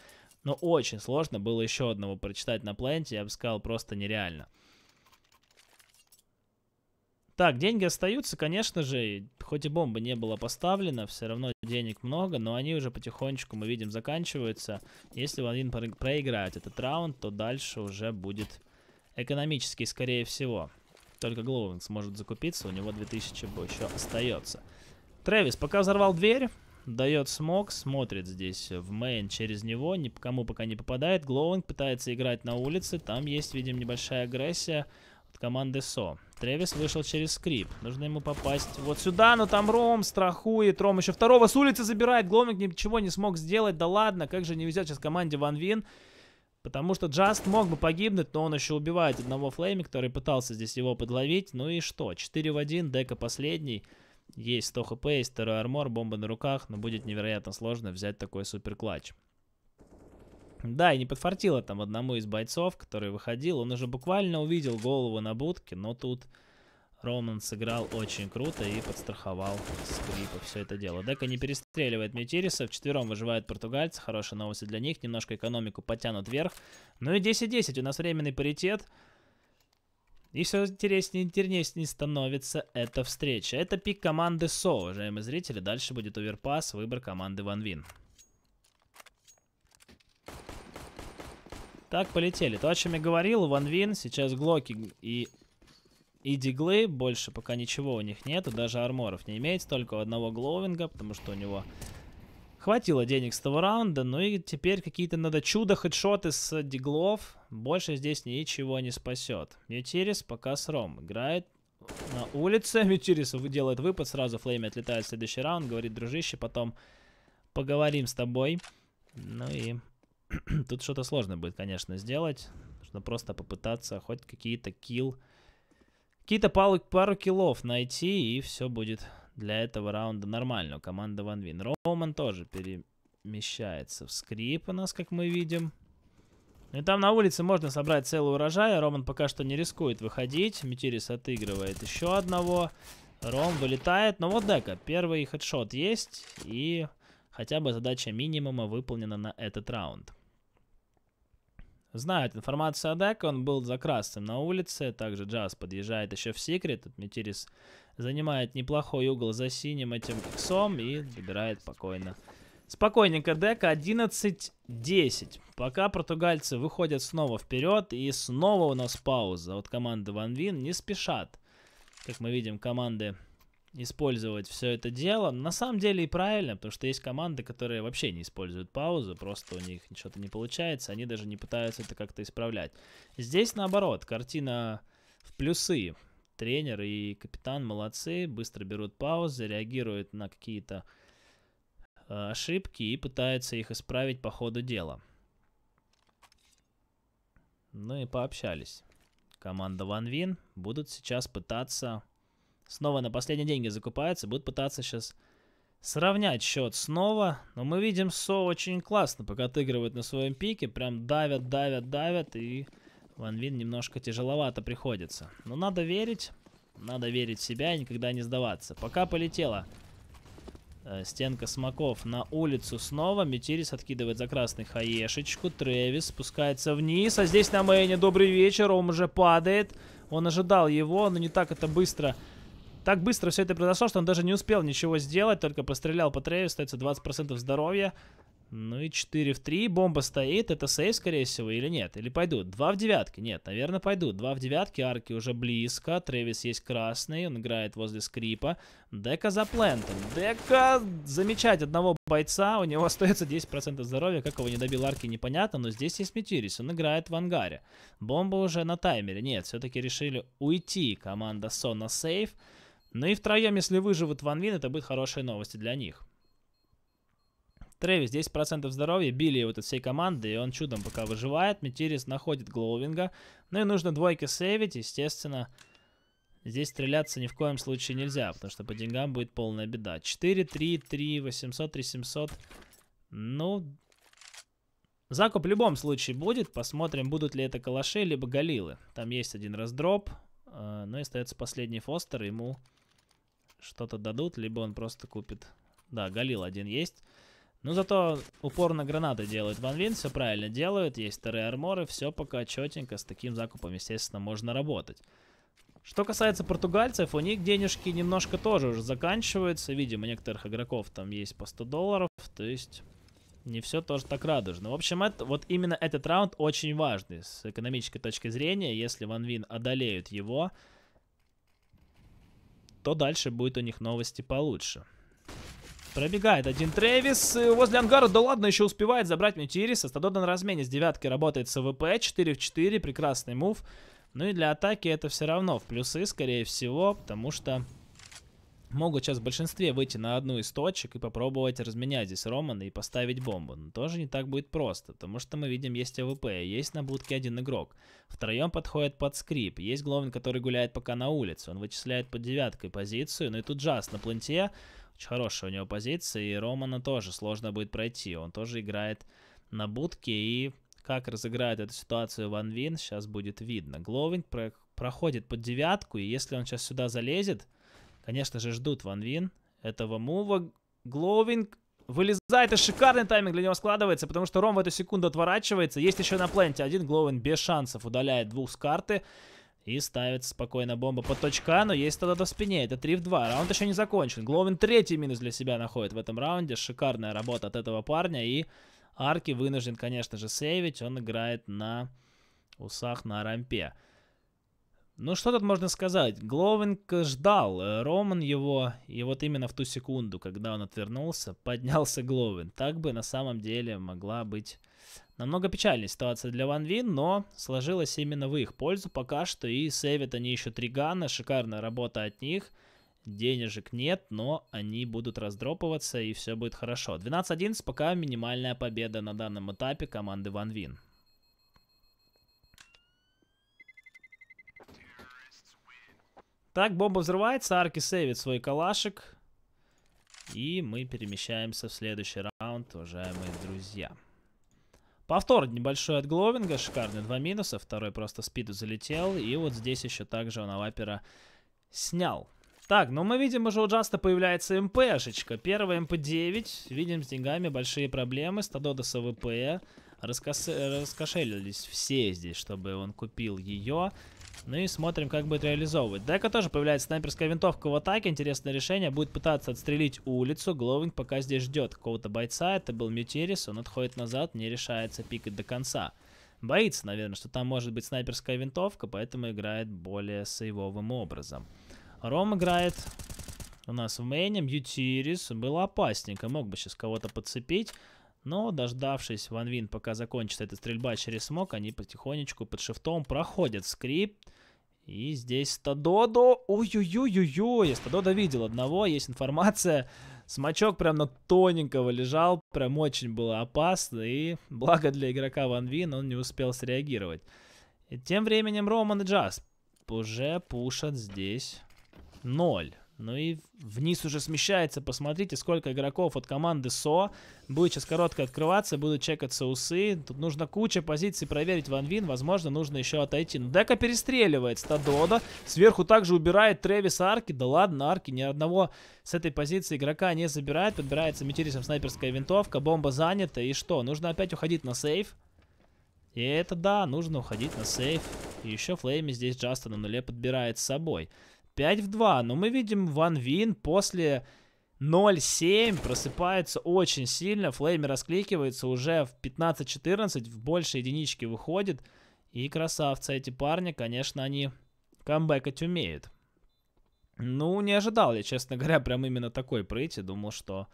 Но очень сложно было еще одного прочитать на пленте. Я бы сказал, просто нереально. Так, деньги остаются, конечно же, хоть и бомба не была поставлена, все равно денег много, но они уже потихонечку, мы видим, заканчиваются. Если Ван Вин проиграет этот раунд, то дальше уже будет экономически, скорее всего. Только Глоуэн сможет закупиться, у него 2000 еще остается. Трэвис пока взорвал дверь, дает смог, смотрит здесь в мейн через него, никому пока не попадает. Глоуэн пытается играть на улице, там есть, видим, небольшая агрессия от команды СО. Тревис вышел через скрип. Нужно ему попасть вот сюда, но там Ром страхует. Ром еще второго с улицы забирает. Гломик ничего не смог сделать. Да ладно, как же не везет сейчас команде Ван Вин. Потому что Джаст мог бы погибнуть, но он еще убивает одного Флейми, который пытался здесь его подловить. Ну и что? 4 в 1, дека последний. Есть 100 хп, есть второй армор, бомба на руках, но будет невероятно сложно взять такой супер клатч. Да, и не подфартило там одному из бойцов, который выходил. Он уже буквально увидел голову на будке, но тут Роман сыграл очень круто и подстраховал скрипа все это дело. Дека не перестреливает Метириса, четвером выживают португальцы, хорошие новости для них, немножко экономику потянут вверх. Ну и 10-10, у нас временный паритет. И все интереснее и интереснее становится эта встреча. Это пик команды СО, уважаемые зрители. Дальше будет оверпас, выбор команды Ванвин. Так, полетели. То, о чем я говорил, Ванвин сейчас Глоки и и диглы больше пока ничего у них нету, даже арморов не имеется, только одного гловинга, потому что у него хватило денег с того раунда. Ну и теперь какие-то надо чудо-хедшоты с диглов. Больше здесь ничего не спасет. Мьютирис пока с Ром играет на улице. [laughs] Мьютирис делает выпад, сразу флейм отлетает в следующий раунд, говорит, дружище, потом поговорим с тобой. Ну и [clears throat] тут что-то сложно будет, конечно, сделать. Нужно просто попытаться хоть какие-то килл kill Какие-то пару, пару киллов найти, и все будет для этого раунда нормально. Команда Ван Вин. Роман тоже перемещается в скрип у нас, как мы видим. Ну и там на улице можно собрать целый урожай. а Роман пока что не рискует выходить. Метирис отыгрывает еще одного. Ром вылетает. Но ну вот дека. Первый хедшот есть. И хотя бы задача минимума выполнена на этот раунд знают информацию о ДЭК, он был за красным на улице, также Джаз подъезжает еще в секрет, Метирис занимает неплохой угол за синим этим иксом и добирает спокойно. Спокойненько дека 11-10. Пока португальцы выходят снова вперед и снова у нас пауза от команды Ван Вин не спешат. Как мы видим, команды использовать все это дело. на самом деле и правильно, потому что есть команды, которые вообще не используют паузу, просто у них что-то не получается, они даже не пытаются это как-то исправлять. Здесь наоборот, картина в плюсы. Тренер и капитан молодцы, быстро берут паузы, реагируют на какие-то э, ошибки и пытаются их исправить по ходу дела. Ну и пообщались. Команда Ван Вин будут сейчас пытаться Снова на последние деньги закупается, будет пытаться сейчас сравнять счет снова. Но мы видим, Со очень классно пока отыгрывает на своем пике. Прям давят, давят, давят. И Ван Вин немножко тяжеловато приходится. Но надо верить. Надо верить в себя и никогда не сдаваться. Пока полетела э, стенка смоков на улицу снова. Метирис откидывает за красный хаешечку. Тревис спускается вниз. А здесь на мейне добрый вечер. Он уже падает. Он ожидал его, но не так это быстро так быстро все это произошло, что он даже не успел ничего сделать, только пострелял по Трею, остается 20% здоровья. Ну и 4 в 3, бомба стоит, это сейф, скорее всего, или нет? Или пойдут? 2 в девятке, нет, наверное, пойдут. 2 в девятке, арки уже близко, Трэвис есть красный, он играет возле скрипа. Дека за плентом, Дека замечать одного бойца, у него [laughs] остается 10% здоровья, как его не добил арки, непонятно, но здесь есть Метирис, он играет в ангаре. Бомба уже на таймере, нет, все-таки решили уйти, команда Сона сейф. сейф. Ну и втроем, если выживут Ван Вин, это будет хорошие новости для них. Трэвис 10% здоровья, били его от всей команды, и он чудом пока выживает. Метирис находит Глоувинга. Ну и нужно двойки сейвить, естественно. Здесь стреляться ни в коем случае нельзя, потому что по деньгам будет полная беда. 4, 3, 3, 800, 3, 700. Ну, закуп в любом случае будет. Посмотрим, будут ли это калаши, либо галилы. Там есть один раздроп. А, ну и остается последний Фостер, ему что-то дадут, либо он просто купит... Да, Галил один есть. но ну, зато упор на гранаты делает Ван Вин, все правильно делают, есть вторые арморы, все пока четенько, с таким закупом, естественно, можно работать. Что касается португальцев, у них денежки немножко тоже уже заканчиваются, видимо, некоторых игроков там есть по 100 долларов, то есть не все тоже так радужно. В общем, это, вот именно этот раунд очень важный с экономической точки зрения. Если Ван Вин одолеют его, то дальше будет у них новости получше. Пробегает один Трэвис э, возле ангара. Да ладно, еще успевает забрать Мютирис. Астадода на размене с девятки работает с АВП. 4 в 4, прекрасный мув. Ну и для атаки это все равно в плюсы, скорее всего, потому что могут сейчас в большинстве выйти на одну из точек и попробовать разменять здесь Романа и поставить бомбу. Но тоже не так будет просто, потому что мы видим, есть АВП, есть на будке один игрок. Втроем подходит под скрип, есть Гловин, который гуляет пока на улице, он вычисляет под девяткой позицию, но ну и тут Джаз на планте, очень хорошая у него позиция, и Романа тоже сложно будет пройти, он тоже играет на будке и... Как разыграет эту ситуацию Ванвин сейчас будет видно. Гловинг проходит под девятку, и если он сейчас сюда залезет, Конечно же, ждут Ван Вин этого мува. Гловинг вылезает, это шикарный тайминг для него складывается, потому что Ром в эту секунду отворачивается. Есть еще на пленте один, Гловин без шансов удаляет двух с карты. И ставит спокойно бомба по точка, но есть тогда в спине. Это 3 в 2. Раунд еще не закончен. Гловин третий минус для себя находит в этом раунде. Шикарная работа от этого парня. И Арки вынужден, конечно же, сейвить. Он играет на усах на рампе. Ну, что тут можно сказать? Гловенко ждал. Э, Роман его, и вот именно в ту секунду, когда он отвернулся, [laughs] поднялся Гловен. Так бы на самом деле могла быть намного печальнее ситуация для Ван Вин, но сложилась именно в их пользу пока что. И сейвят они еще три гана, шикарная работа от них. Денежек нет, но они будут раздропываться и все будет хорошо. 12-11 пока минимальная победа на данном этапе команды Ван Вин. Так, бомба взрывается, Арки сейвит свой калашик. И мы перемещаемся в следующий раунд, уважаемые друзья. Повтор небольшой от Гловинга, шикарные два минуса, второй просто спиду залетел, и вот здесь еще также он Авапера снял. Так, ну мы видим, уже у Джаста появляется МПшечка. Первая МП-9, видим с деньгами большие проблемы, Стадодоса АВП, Раскос... Раскошелились все здесь, чтобы он купил ее. Ну и смотрим, как будет реализовывать. Дека тоже появляется снайперская винтовка в атаке. Интересное решение. Будет пытаться отстрелить улицу. Гловинг пока здесь ждет какого-то бойца. Это был Мьютерис. Он отходит назад, не решается пикать до конца. Боится, наверное, что там может быть снайперская винтовка, поэтому играет более сейвовым образом. Ром играет у нас в мейне. Мьютирис был опасненько. Мог бы сейчас кого-то подцепить. Но, дождавшись Ван Вин, пока закончится эта стрельба через смог, они потихонечку под шифтом проходят скрип. И здесь Стадодо. Ой-ой-ой-ой-ой. Стадодо видел одного, есть информация. Смачок прям на тоненького лежал. Прям очень было опасно. И благо для игрока Ван Вин он не успел среагировать. И тем временем Роман и Джаз уже пушат здесь ноль. Ну и вниз уже смещается. Посмотрите, сколько игроков от команды СО. Будет сейчас коротко открываться, будут чекаться усы. Тут нужно куча позиций проверить Ван Вин. Возможно, нужно еще отойти. Но ну, Дека перестреливает Стадода. Сверху также убирает Тревис Арки. Да ладно, Арки ни одного с этой позиции игрока не забирает. Подбирается Метирисом снайперская винтовка. Бомба занята. И что? Нужно опять уходить на сейф. И это да, нужно уходить на сейф. И еще Флейми здесь Джаста на нуле подбирает с собой. 5 в 2. Но мы видим, Ван Вин после 0-7 просыпается очень сильно. Флейми раскликивается уже в 15-14, в больше единички выходит. И красавцы эти парни, конечно, они камбэкать умеют. Ну, не ожидал я, честно говоря, прям именно такой прыти. Думал, что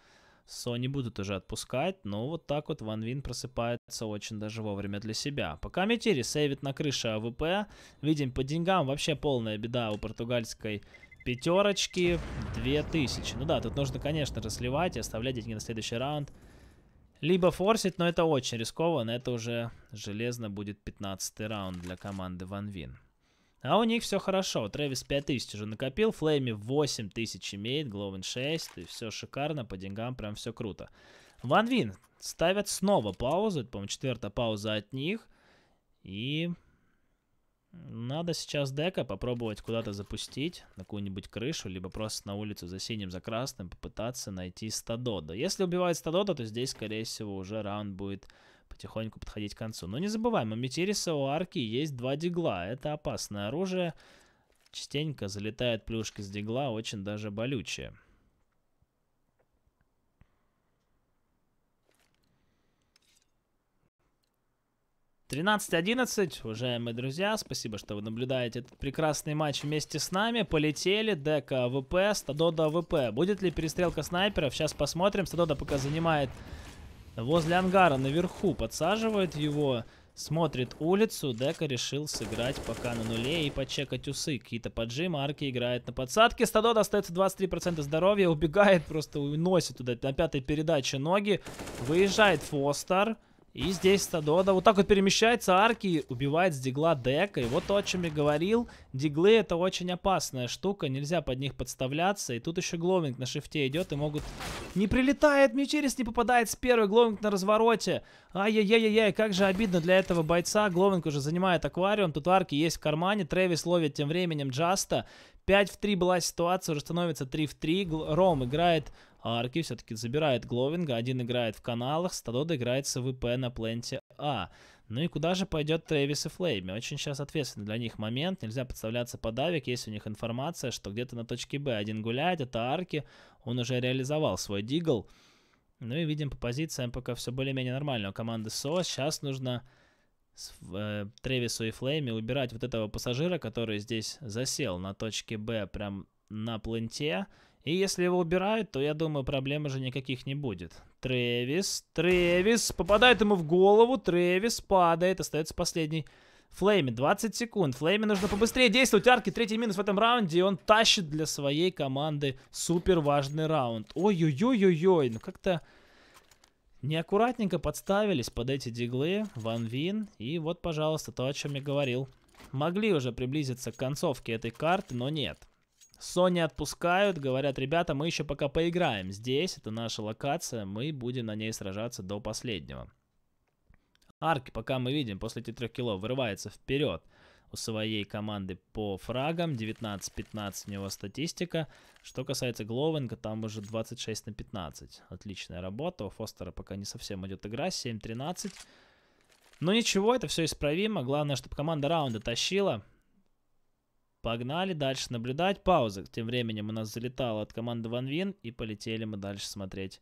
Sony будут уже отпускать, но вот так вот Ван Вин просыпается очень даже вовремя для себя. Пока Метери сейвит на крыше АВП, видим по деньгам вообще полная беда у португальской пятерочки, 2000. Ну да, тут нужно, конечно, расливать и оставлять деньги на следующий раунд. Либо форсить, но это очень рискованно, это уже железно будет 15 раунд для команды Ван Вин. А у них все хорошо. Трэвис 5000 уже накопил, Флейми 8000 имеет, Гловен 6, и все шикарно, по деньгам прям все круто. Ван Вин ставят снова паузу, это, по-моему, четвертая пауза от них. И надо сейчас дека попробовать куда-то запустить, на какую-нибудь крышу, либо просто на улицу за синим, за красным попытаться найти стадода. Если убивает стадода, то здесь, скорее всего, уже раунд будет потихоньку подходить к концу. Но не забываем, у Метериса, у Арки есть два дигла. Это опасное оружие. Частенько залетает плюшки с дигла, очень даже болючие. Тринадцать одиннадцать, уважаемые друзья, спасибо, что вы наблюдаете этот прекрасный матч вместе с нами. Полетели, дека ВП, Стадода ВП. Будет ли перестрелка снайперов? Сейчас посмотрим. Стадода пока занимает возле ангара наверху подсаживает его, смотрит улицу. Дека решил сыграть пока на нуле и почекать усы. Какие-то поджимы, арки играет на подсадке. Стадот остается 23% здоровья, убегает, просто уносит туда на пятой передаче ноги. Выезжает Фостер. Фостер. И здесь Стадода вот так вот перемещается, арки убивает с дигла дека. И вот то, о чем я говорил, диглы это очень опасная штука, нельзя под них подставляться. И тут еще гломинг на шифте идет и могут... Не прилетает, Мьючирис не попадает с первой, гломинг на развороте. Ай-яй-яй-яй, как же обидно для этого бойца. Гломинг уже занимает аквариум, тут арки есть в кармане, Трэвис ловит тем временем Джаста. 5 в 3 была ситуация, уже становится 3 в 3. Ром играет арки все-таки забирает Гловинга, один играет в каналах, Стадод играет с ВП на пленте А. Ну и куда же пойдет Трэвис и Флейми? Очень сейчас ответственный для них момент, нельзя подставляться под авик, есть у них информация, что где-то на точке Б один гуляет, это арки, он уже реализовал свой дигл. Ну и видим по позициям пока все более-менее нормально у команды СО, сейчас нужно с, э, Тревису и Флейми убирать вот этого пассажира, который здесь засел на точке Б прям на пленте и если его убирают, то я думаю, проблем уже никаких не будет. Тревис, Тревис, попадает ему в голову, Тревис падает, остается последний. Флейме 20 секунд. Флейме нужно побыстрее действовать. Арки третий минус в этом раунде. И он тащит для своей команды супер важный раунд. Ой-ой-ой-ой-ой. Ну как-то неаккуратненько подставились под эти диглы. Ван Вин. И вот, пожалуйста, то, о чем я говорил. Могли уже приблизиться к концовке этой карты, но нет. Sony отпускают, говорят, ребята, мы еще пока поиграем здесь, это наша локация, мы будем на ней сражаться до последнего. Арки, пока мы видим, после этих трех килов вырывается вперед у своей команды по фрагам, 19-15 у него статистика. Что касается Гловинга, там уже 26 на 15, отличная работа, у Фостера пока не совсем идет игра, 7-13. Но ничего, это все исправимо, главное, чтобы команда раунда тащила, Погнали дальше наблюдать. Пауза. Тем временем у нас залетала от команды Ван Вин, и полетели мы дальше смотреть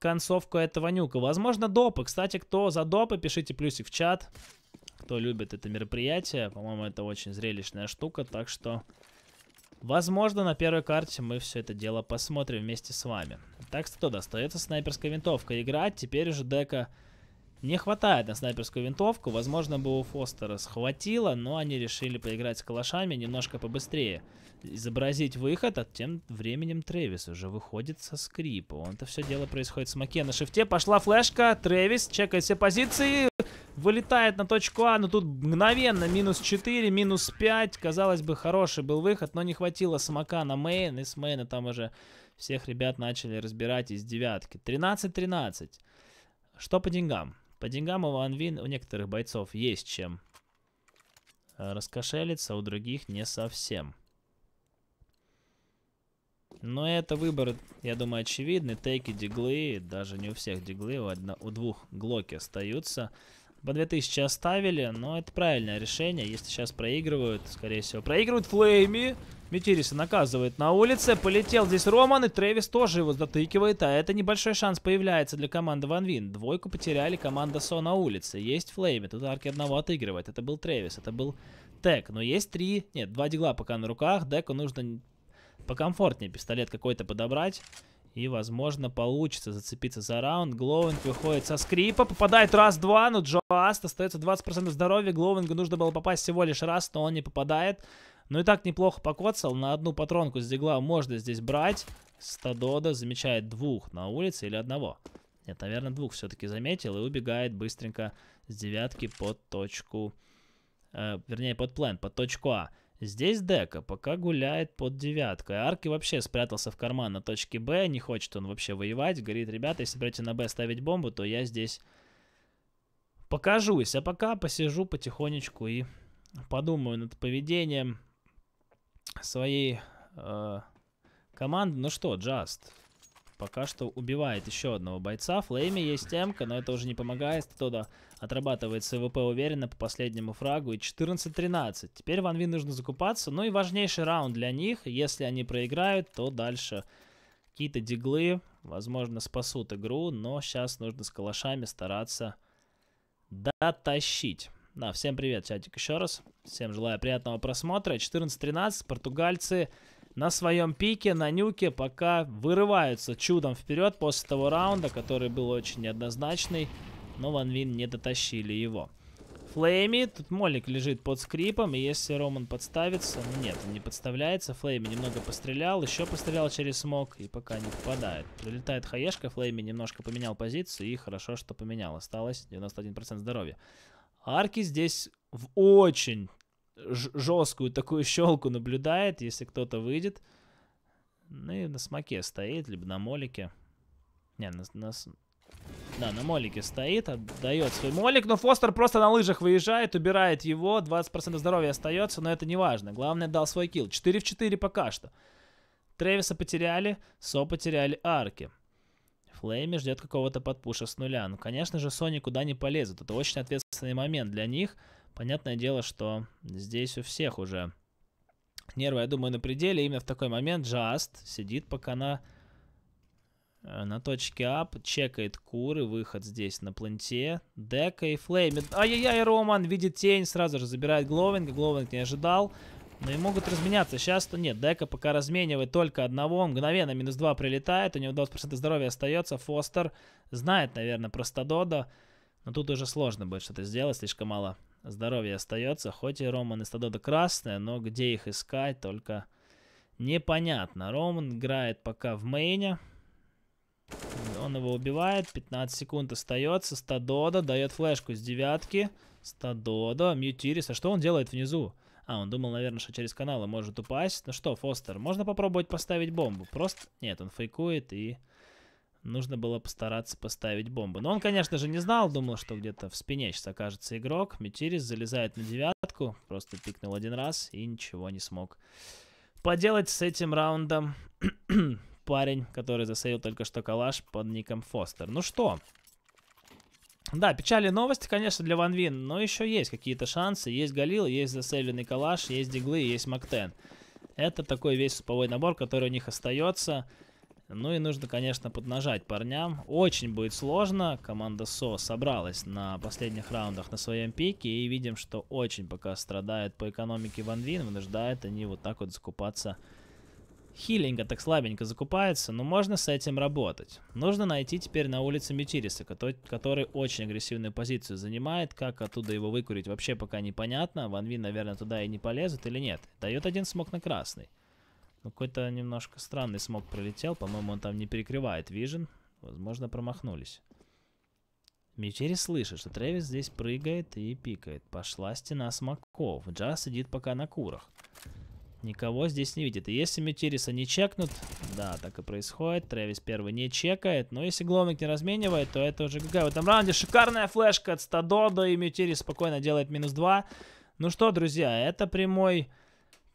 концовку этого нюка. Возможно, допы. Кстати, кто за допы, пишите плюсик в чат. Кто любит это мероприятие. По-моему, это очень зрелищная штука, так что... Возможно, на первой карте мы все это дело посмотрим вместе с вами. Так что, достается снайперская винтовка. Играть теперь уже дека не хватает на снайперскую винтовку, возможно бы у Фостера схватило, но они решили поиграть с калашами немножко побыстрее. Изобразить выход, а тем временем Трэвис уже выходит со скрипа. Он-то все дело происходит с Маке на шифте. Пошла флешка, Трэвис чекает все позиции, вылетает на точку А, но тут мгновенно минус 4, минус 5. Казалось бы, хороший был выход, но не хватило смока на мейн, и с мейна там уже всех ребят начали разбирать из девятки. 13-13. Что по деньгам? По деньгам у Ван Вин у некоторых бойцов есть чем э, раскошелиться, у других не совсем. Но это выбор, я думаю, очевидный. Тейки, диглы, даже не у всех диглы, у, одно, у двух глоки остаются. По 2000 оставили, но это правильное решение. Если сейчас проигрывают, скорее всего, проигрывают Флейми. Метириса наказывает на улице. Полетел здесь Роман, и Трэвис тоже его затыкивает. А это небольшой шанс появляется для команды Ван Вин. Двойку потеряли команда Со на улице. Есть Флейми, тут арки одного отыгрывает. Это был Трэвис, это был Тек. Но есть три, нет, два дигла пока на руках. Деку нужно покомфортнее пистолет какой-то подобрать. И, возможно, получится зацепиться за раунд. Гловинг выходит со скрипа, попадает раз-два, но Джоаст остается 20% здоровья. Гловингу нужно было попасть всего лишь раз, но он не попадает. Ну и так неплохо покоцал. На одну патронку с дигла можно здесь брать. Стадода замечает двух на улице или одного. Нет, наверное, двух все-таки заметил и убегает быстренько с девятки под точку... Э, вернее, под план, под точку А. Здесь Дека пока гуляет под девяткой. Арки вообще спрятался в карман на точке Б, не хочет он вообще воевать. Говорит, ребята, если придете на Б ставить бомбу, то я здесь покажусь. А пока посижу потихонечку и подумаю над поведением своей э, команды. Ну что, Джаст пока что убивает еще одного бойца. Флейме есть темка, но это уже не помогает. Туда Отрабатывает СВП уверенно по последнему фрагу. И 14-13. Теперь Ван Вин нужно закупаться. Ну и важнейший раунд для них. Если они проиграют, то дальше какие-то диглы, возможно, спасут игру. Но сейчас нужно с калашами стараться дотащить. Да, всем привет, чатик, еще раз. Всем желаю приятного просмотра. 14-13, португальцы на своем пике, на нюке, пока вырываются чудом вперед после того раунда, который был очень неоднозначный но Ван Вин не дотащили его. Флейми, тут Молик лежит под скрипом, и если Роман подставится... Ну нет, он не подставляется, Флейми немного пострелял, еще пострелял через смог, и пока не попадает. Прилетает хаешка, Флейми немножко поменял позицию, и хорошо, что поменял, осталось 91% здоровья. Арки здесь в очень жесткую такую щелку наблюдает, если кто-то выйдет. Ну и на смоке стоит, либо на молике. Не, на, на, да, на молике стоит, отдает свой молик. Но Фостер просто на лыжах выезжает, убирает его. 20% здоровья остается, но это не важно. Главное, дал свой килл. 4 в 4 пока что. Тревиса потеряли, Со потеряли арки. Флейми ждет какого-то подпуша с нуля. Ну, конечно же, Со никуда не полезет. Это очень ответственный момент для них. Понятное дело, что здесь у всех уже нервы, я думаю, на пределе. Именно в такой момент Джаст сидит, пока на... Э, на точке ап, чекает куры, выход здесь на планте, дека и флеймит. Ай-яй-яй, Роман видит тень, сразу же забирает Гловинг, Гловинг не ожидал. Но и могут разменяться. Сейчас-то нет. Дека пока разменивает только одного. Мгновенно минус 2 прилетает. У него 20% здоровья остается. Фостер знает, наверное, про Стадода. Но тут уже сложно будет что-то сделать. Слишком мало здоровья остается. Хоть и Роман и Стадода красные, но где их искать, только непонятно. Роман играет пока в мейне. Он его убивает. 15 секунд остается. Стадода дает флешку с девятки. Стадода. Мьютирис. А что он делает внизу? А, он думал, наверное, что через каналы может упасть. Ну что, Фостер, можно попробовать поставить бомбу? Просто... Нет, он фейкует и... Нужно было постараться поставить бомбу. Но он, конечно же, не знал, думал, что где-то в спине сейчас окажется игрок. Метирис залезает на девятку, просто пикнул один раз и ничего не смог поделать с этим раундом. [clears throat] парень, который засейвил только что калаш под ником Фостер. Ну что? Да, печальные новости, конечно, для Ван Вин, но еще есть какие-то шансы. Есть Галил, есть засейвленный калаш, есть Диглы, есть Мактен. Это такой весь суповой набор, который у них остается. Ну и нужно, конечно, поднажать парням. Очень будет сложно. Команда СО собралась на последних раундах на своем пике. И видим, что очень пока страдает по экономике Ван Вин. Вынуждают они вот так вот закупаться Хиленько так слабенько закупается, но можно с этим работать. Нужно найти теперь на улице Метириса, который, который очень агрессивную позицию занимает. Как оттуда его выкурить вообще пока непонятно. Ван Вин, наверное, туда и не полезет или нет. Дает один смог на красный. Ну, какой-то немножко странный смог пролетел. По-моему, он там не перекрывает Вижен. Возможно, промахнулись. Мичери слышит, что Трэвис здесь прыгает и пикает. Пошла стена смоков. Джаз сидит пока на курах. Никого здесь не видит. И если Мютириса не чекнут, да, так и происходит. Трэвис первый не чекает. Но если главник не разменивает, то это уже какая в этом раунде. Шикарная флешка от Стадодо. И Мютирис спокойно делает минус 2. Ну что, друзья, это прямой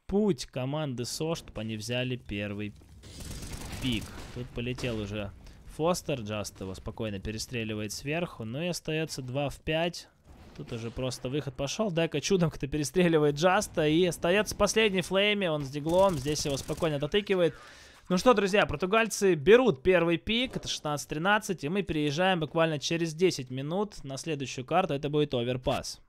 путь команды СО, чтобы они взяли первый пик. Тут полетел уже Фостер. Джаст его спокойно перестреливает сверху. Ну и остается 2 в 5. Тут уже просто выход пошел. Дека чудом кто то перестреливает Джаста. И остается последний флейме. Он с диглом. Здесь его спокойно дотыкивает. Ну что, друзья, португальцы берут первый пик, это 16-13, и мы переезжаем буквально через 10 минут на следующую карту, это будет оверпас.